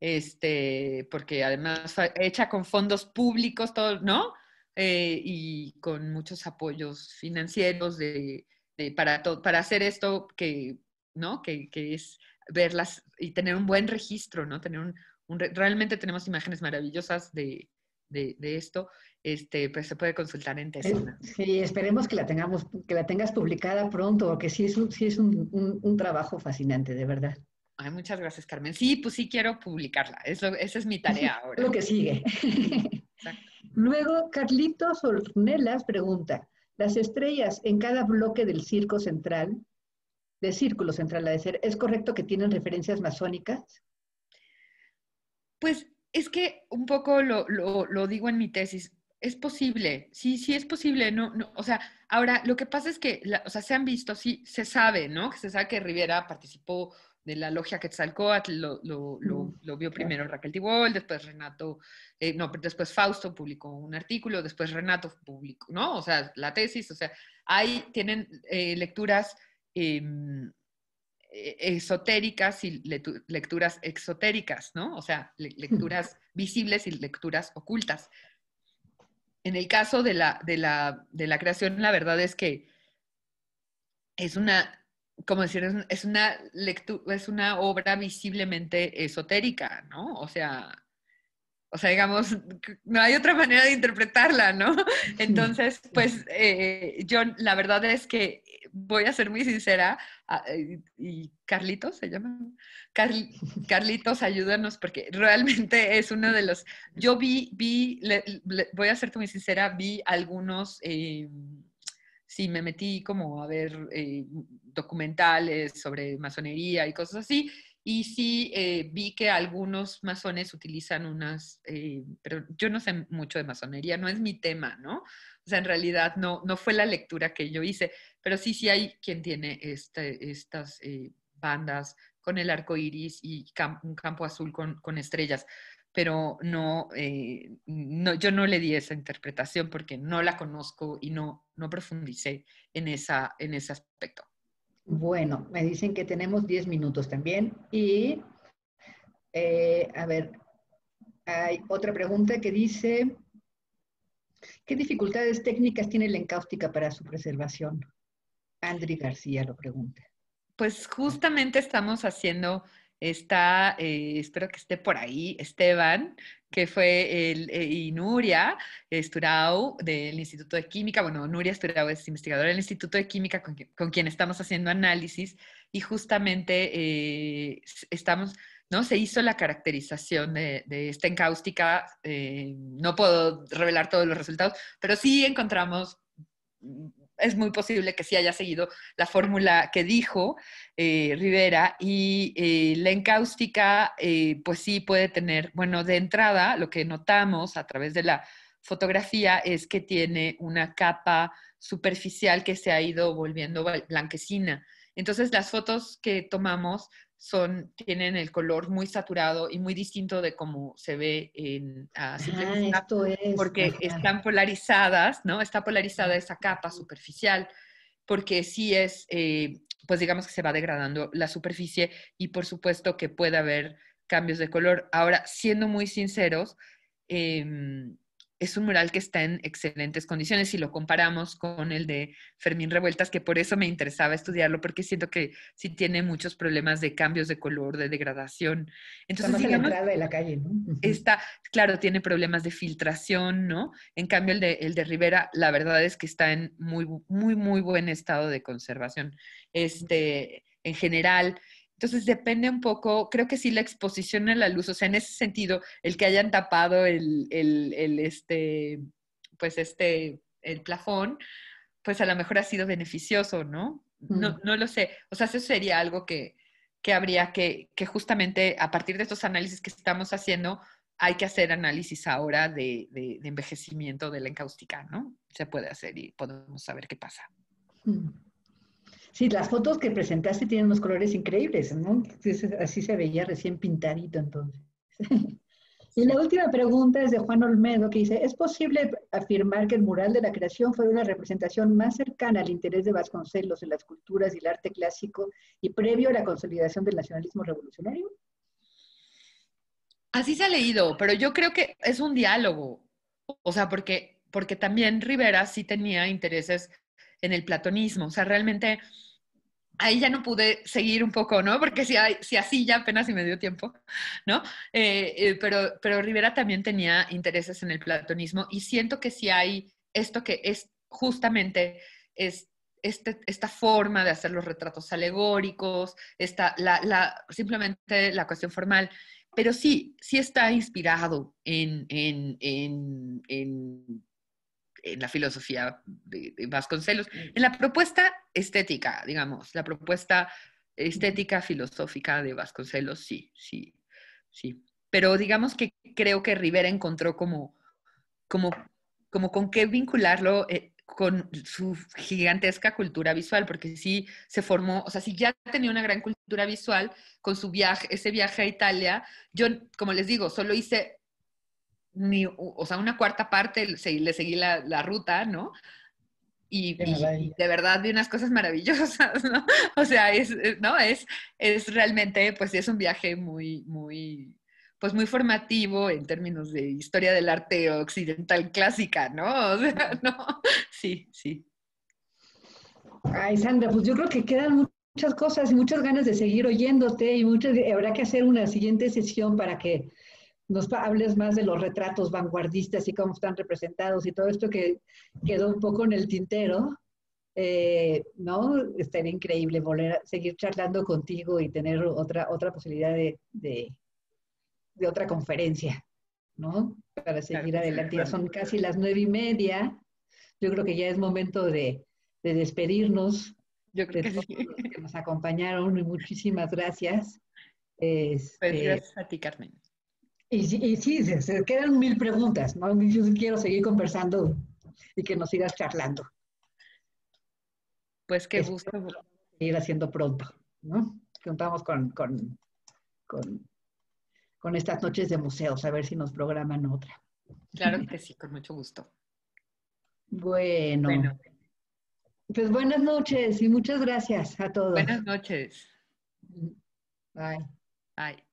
este, porque además hecha con fondos públicos, todo, ¿no? Eh, y con muchos apoyos financieros de, para, para hacer esto que, ¿no? Que, es verlas y tener un buen registro, ¿no? Tener un realmente tenemos imágenes maravillosas de de, esto, este, pues se puede consultar en Tesona. Sí, esperemos que la tengamos, que la tengas publicada pronto, porque sí es un, es un, trabajo fascinante, de verdad. muchas gracias, Carmen. Sí, pues sí quiero publicarla. Eso, esa es mi tarea ahora. Lo que sigue. Luego, Carlitos Ornelas pregunta, ¿las estrellas en cada bloque del circo central, de círculo central, a ser ¿es correcto que tienen referencias masónicas? Pues es que un poco lo, digo en mi tesis, es posible, sí, sí es posible, no, no o sea, ahora lo que pasa es que, o sea, se han visto, sí, se sabe, ¿no? Que se sabe que Rivera participó de la logia Quetzalcoatl, lo, lo, mm, vio primero Raquel Tibol, después Renato, eh, no, después Fausto publicó un artículo, después Renato publicó, ¿no? O sea, la tesis, o sea, ahí tienen eh, lecturas em, esotéricas eh, y lecturas exotéricas, ¿no? O sea, lecturas visibles y lecturas ocultas. En el caso de la, de la, de la creación, la verdad es que es una, como decir, es una, lectura, es una obra visiblemente esotérica, ¿no? O sea, o sea, digamos, no hay otra manera de interpretarla, ¿no? Entonces, pues eh, yo la verdad es que voy a ser muy sincera, ah, y Carlitos se llama, Carlitos, ayúdanos porque realmente es uno de los, yo vi, vi, voy a ser muy sincera, vi algunos... Eh, sí me metí como a ver eh, documentales sobre masonería y cosas así, y sí eh, vi que algunos masones utilizan unas, eh, pero yo no sé mucho de masonería, no es mi tema, ¿no? O sea, en realidad no, no fue la lectura que yo hice, pero sí, sí hay quien tiene este, estas eh, bandas con el arco iris y un campo azul con, con estrellas, pero no, no, yo no le di esa interpretación porque no la conozco y no, no profundicé en, esa, en ese aspecto. Bueno, me dicen que tenemos 10 minutos también y eh, a ver, hay otra pregunta que dice, ¿qué dificultades técnicas tiene la encáustica para su preservación? Andri García lo pregunta. Pues justamente estamos haciendo, esta, eh, espero que esté por ahí, Esteban, que fue el, eh, y Nuria Esturau del Instituto de Química. Bueno, Nuria Esturau es investigadora del Instituto de Química con, quien estamos haciendo análisis y justamente eh, estamos, ¿no? Se hizo la caracterización de, esta encáustica. Eh, no puedo revelar todos los resultados, pero sí encontramos es muy posible que sí haya seguido la fórmula que dijo eh, Rivera y eh, la encáustica, eh, pues sí puede tener, bueno, de entrada lo que notamos a través de la fotografía es que tiene una capa superficial que se ha ido volviendo blanquecina. Entonces las fotos que tomamos son, tienen el color muy saturado y muy distinto de cómo se ve en ah, porque están polarizadas, ¿no? Está polarizada esa capa superficial, porque sí es, eh, pues digamos que se va degradando la superficie y por supuesto que puede haber cambios de color. Ahora, siendo muy sinceros, em, es un mural que está en excelentes condiciones si lo comparamos con el de Fermín Revueltas, que por eso me interesaba estudiarlo, porque siento que sí tiene muchos problemas de cambios de color, de degradación. Entonces, en de la calle, ¿no? Está, claro, tiene problemas de filtración, ¿no? En cambio, el de, el Rivera, la verdad es que está en muy, muy, muy buen estado de conservación. Este, en general, entonces depende un poco, creo que sí la exposición a la luz, o sea, en ese sentido, el que hayan tapado el, el, este, pues este, el plafón, pues a lo mejor ha sido beneficioso, ¿no? No, mm. no lo sé. O sea, eso sería algo que, que habría que, que justamente a partir de estos análisis que estamos haciendo, hay que hacer análisis ahora de, de, envejecimiento de la encaustica, ¿no? Se puede hacer y podemos saber qué pasa. Mm. Sí, las fotos que presentaste tienen unos colores increíbles, ¿no? Así se veía recién pintadito entonces. Y la última pregunta es de Juan Olmedo, que dice, ¿es posible afirmar que el mural de la creación fue una representación más cercana al interés de Vasconcelos en las culturas y el arte clásico y previo a la consolidación del nacionalismo revolucionario? Así se ha leído, pero yo creo que es un diálogo, o sea, porque, porque también Rivera sí tenía intereses en el platonismo, o sea, realmente ahí ya no pude seguir un poco, ¿no? Porque si, si así ya apenas y me dio tiempo, ¿no? Eh, eh, pero, Rivera también tenía intereses en el platonismo y siento que si hay esto que es justamente es este, esta forma de hacer los retratos alegóricos, la, simplemente la cuestión formal, pero sí, sí está inspirado en en la filosofía de, Vasconcelos, mm. en la propuesta estética, digamos, la propuesta estética filosófica de Vasconcelos, sí, sí, sí. Pero digamos que creo que Rivera encontró como, como, como con qué vincularlo eh, con su gigantesca cultura visual, porque sí se formó, o sea, si ya tenía una gran cultura visual con su viaje, ese viaje a Italia, yo, como les digo, solo hice o sea, una cuarta parte le seguí la, la ruta, ¿no? Y, de verdad vi unas cosas maravillosas, ¿no? O sea, es, no, es, es realmente, pues es un viaje muy, muy, pues muy formativo en términos de historia del arte occidental clásica, ¿no? O sea, no, sí, sí. Ay, Sandra, pues yo creo que quedan muchas cosas y muchas ganas de seguir oyéndote y muchas, habrá que hacer una siguiente sesión para que nos hables más de los retratos vanguardistas y cómo están representados y todo esto que quedó un poco en el tintero. Eh, ¿no? Estaría increíble volver a seguir charlando contigo y tener otra, otra posibilidad de, otra conferencia, ¿no? Para seguir adelante. son casi las nueve y media. Yo creo que ya es momento de, despedirnos. Yo creo que, todos los que nos acompañaron y muchísimas gracias. Pues este, gracias a ti, Carmen. Y, sí, se, quedan mil preguntas, ¿no? Yo quiero seguir conversando y que nos sigas charlando. Pues qué gusto. Ir haciendo pronto, ¿no? Contamos con, con, estas noches de museos, a ver si nos programan otra. Claro que sí, con mucho gusto. Bueno, bueno. Pues buenas noches y muchas gracias a todos. Buenas noches. Bye. Bye.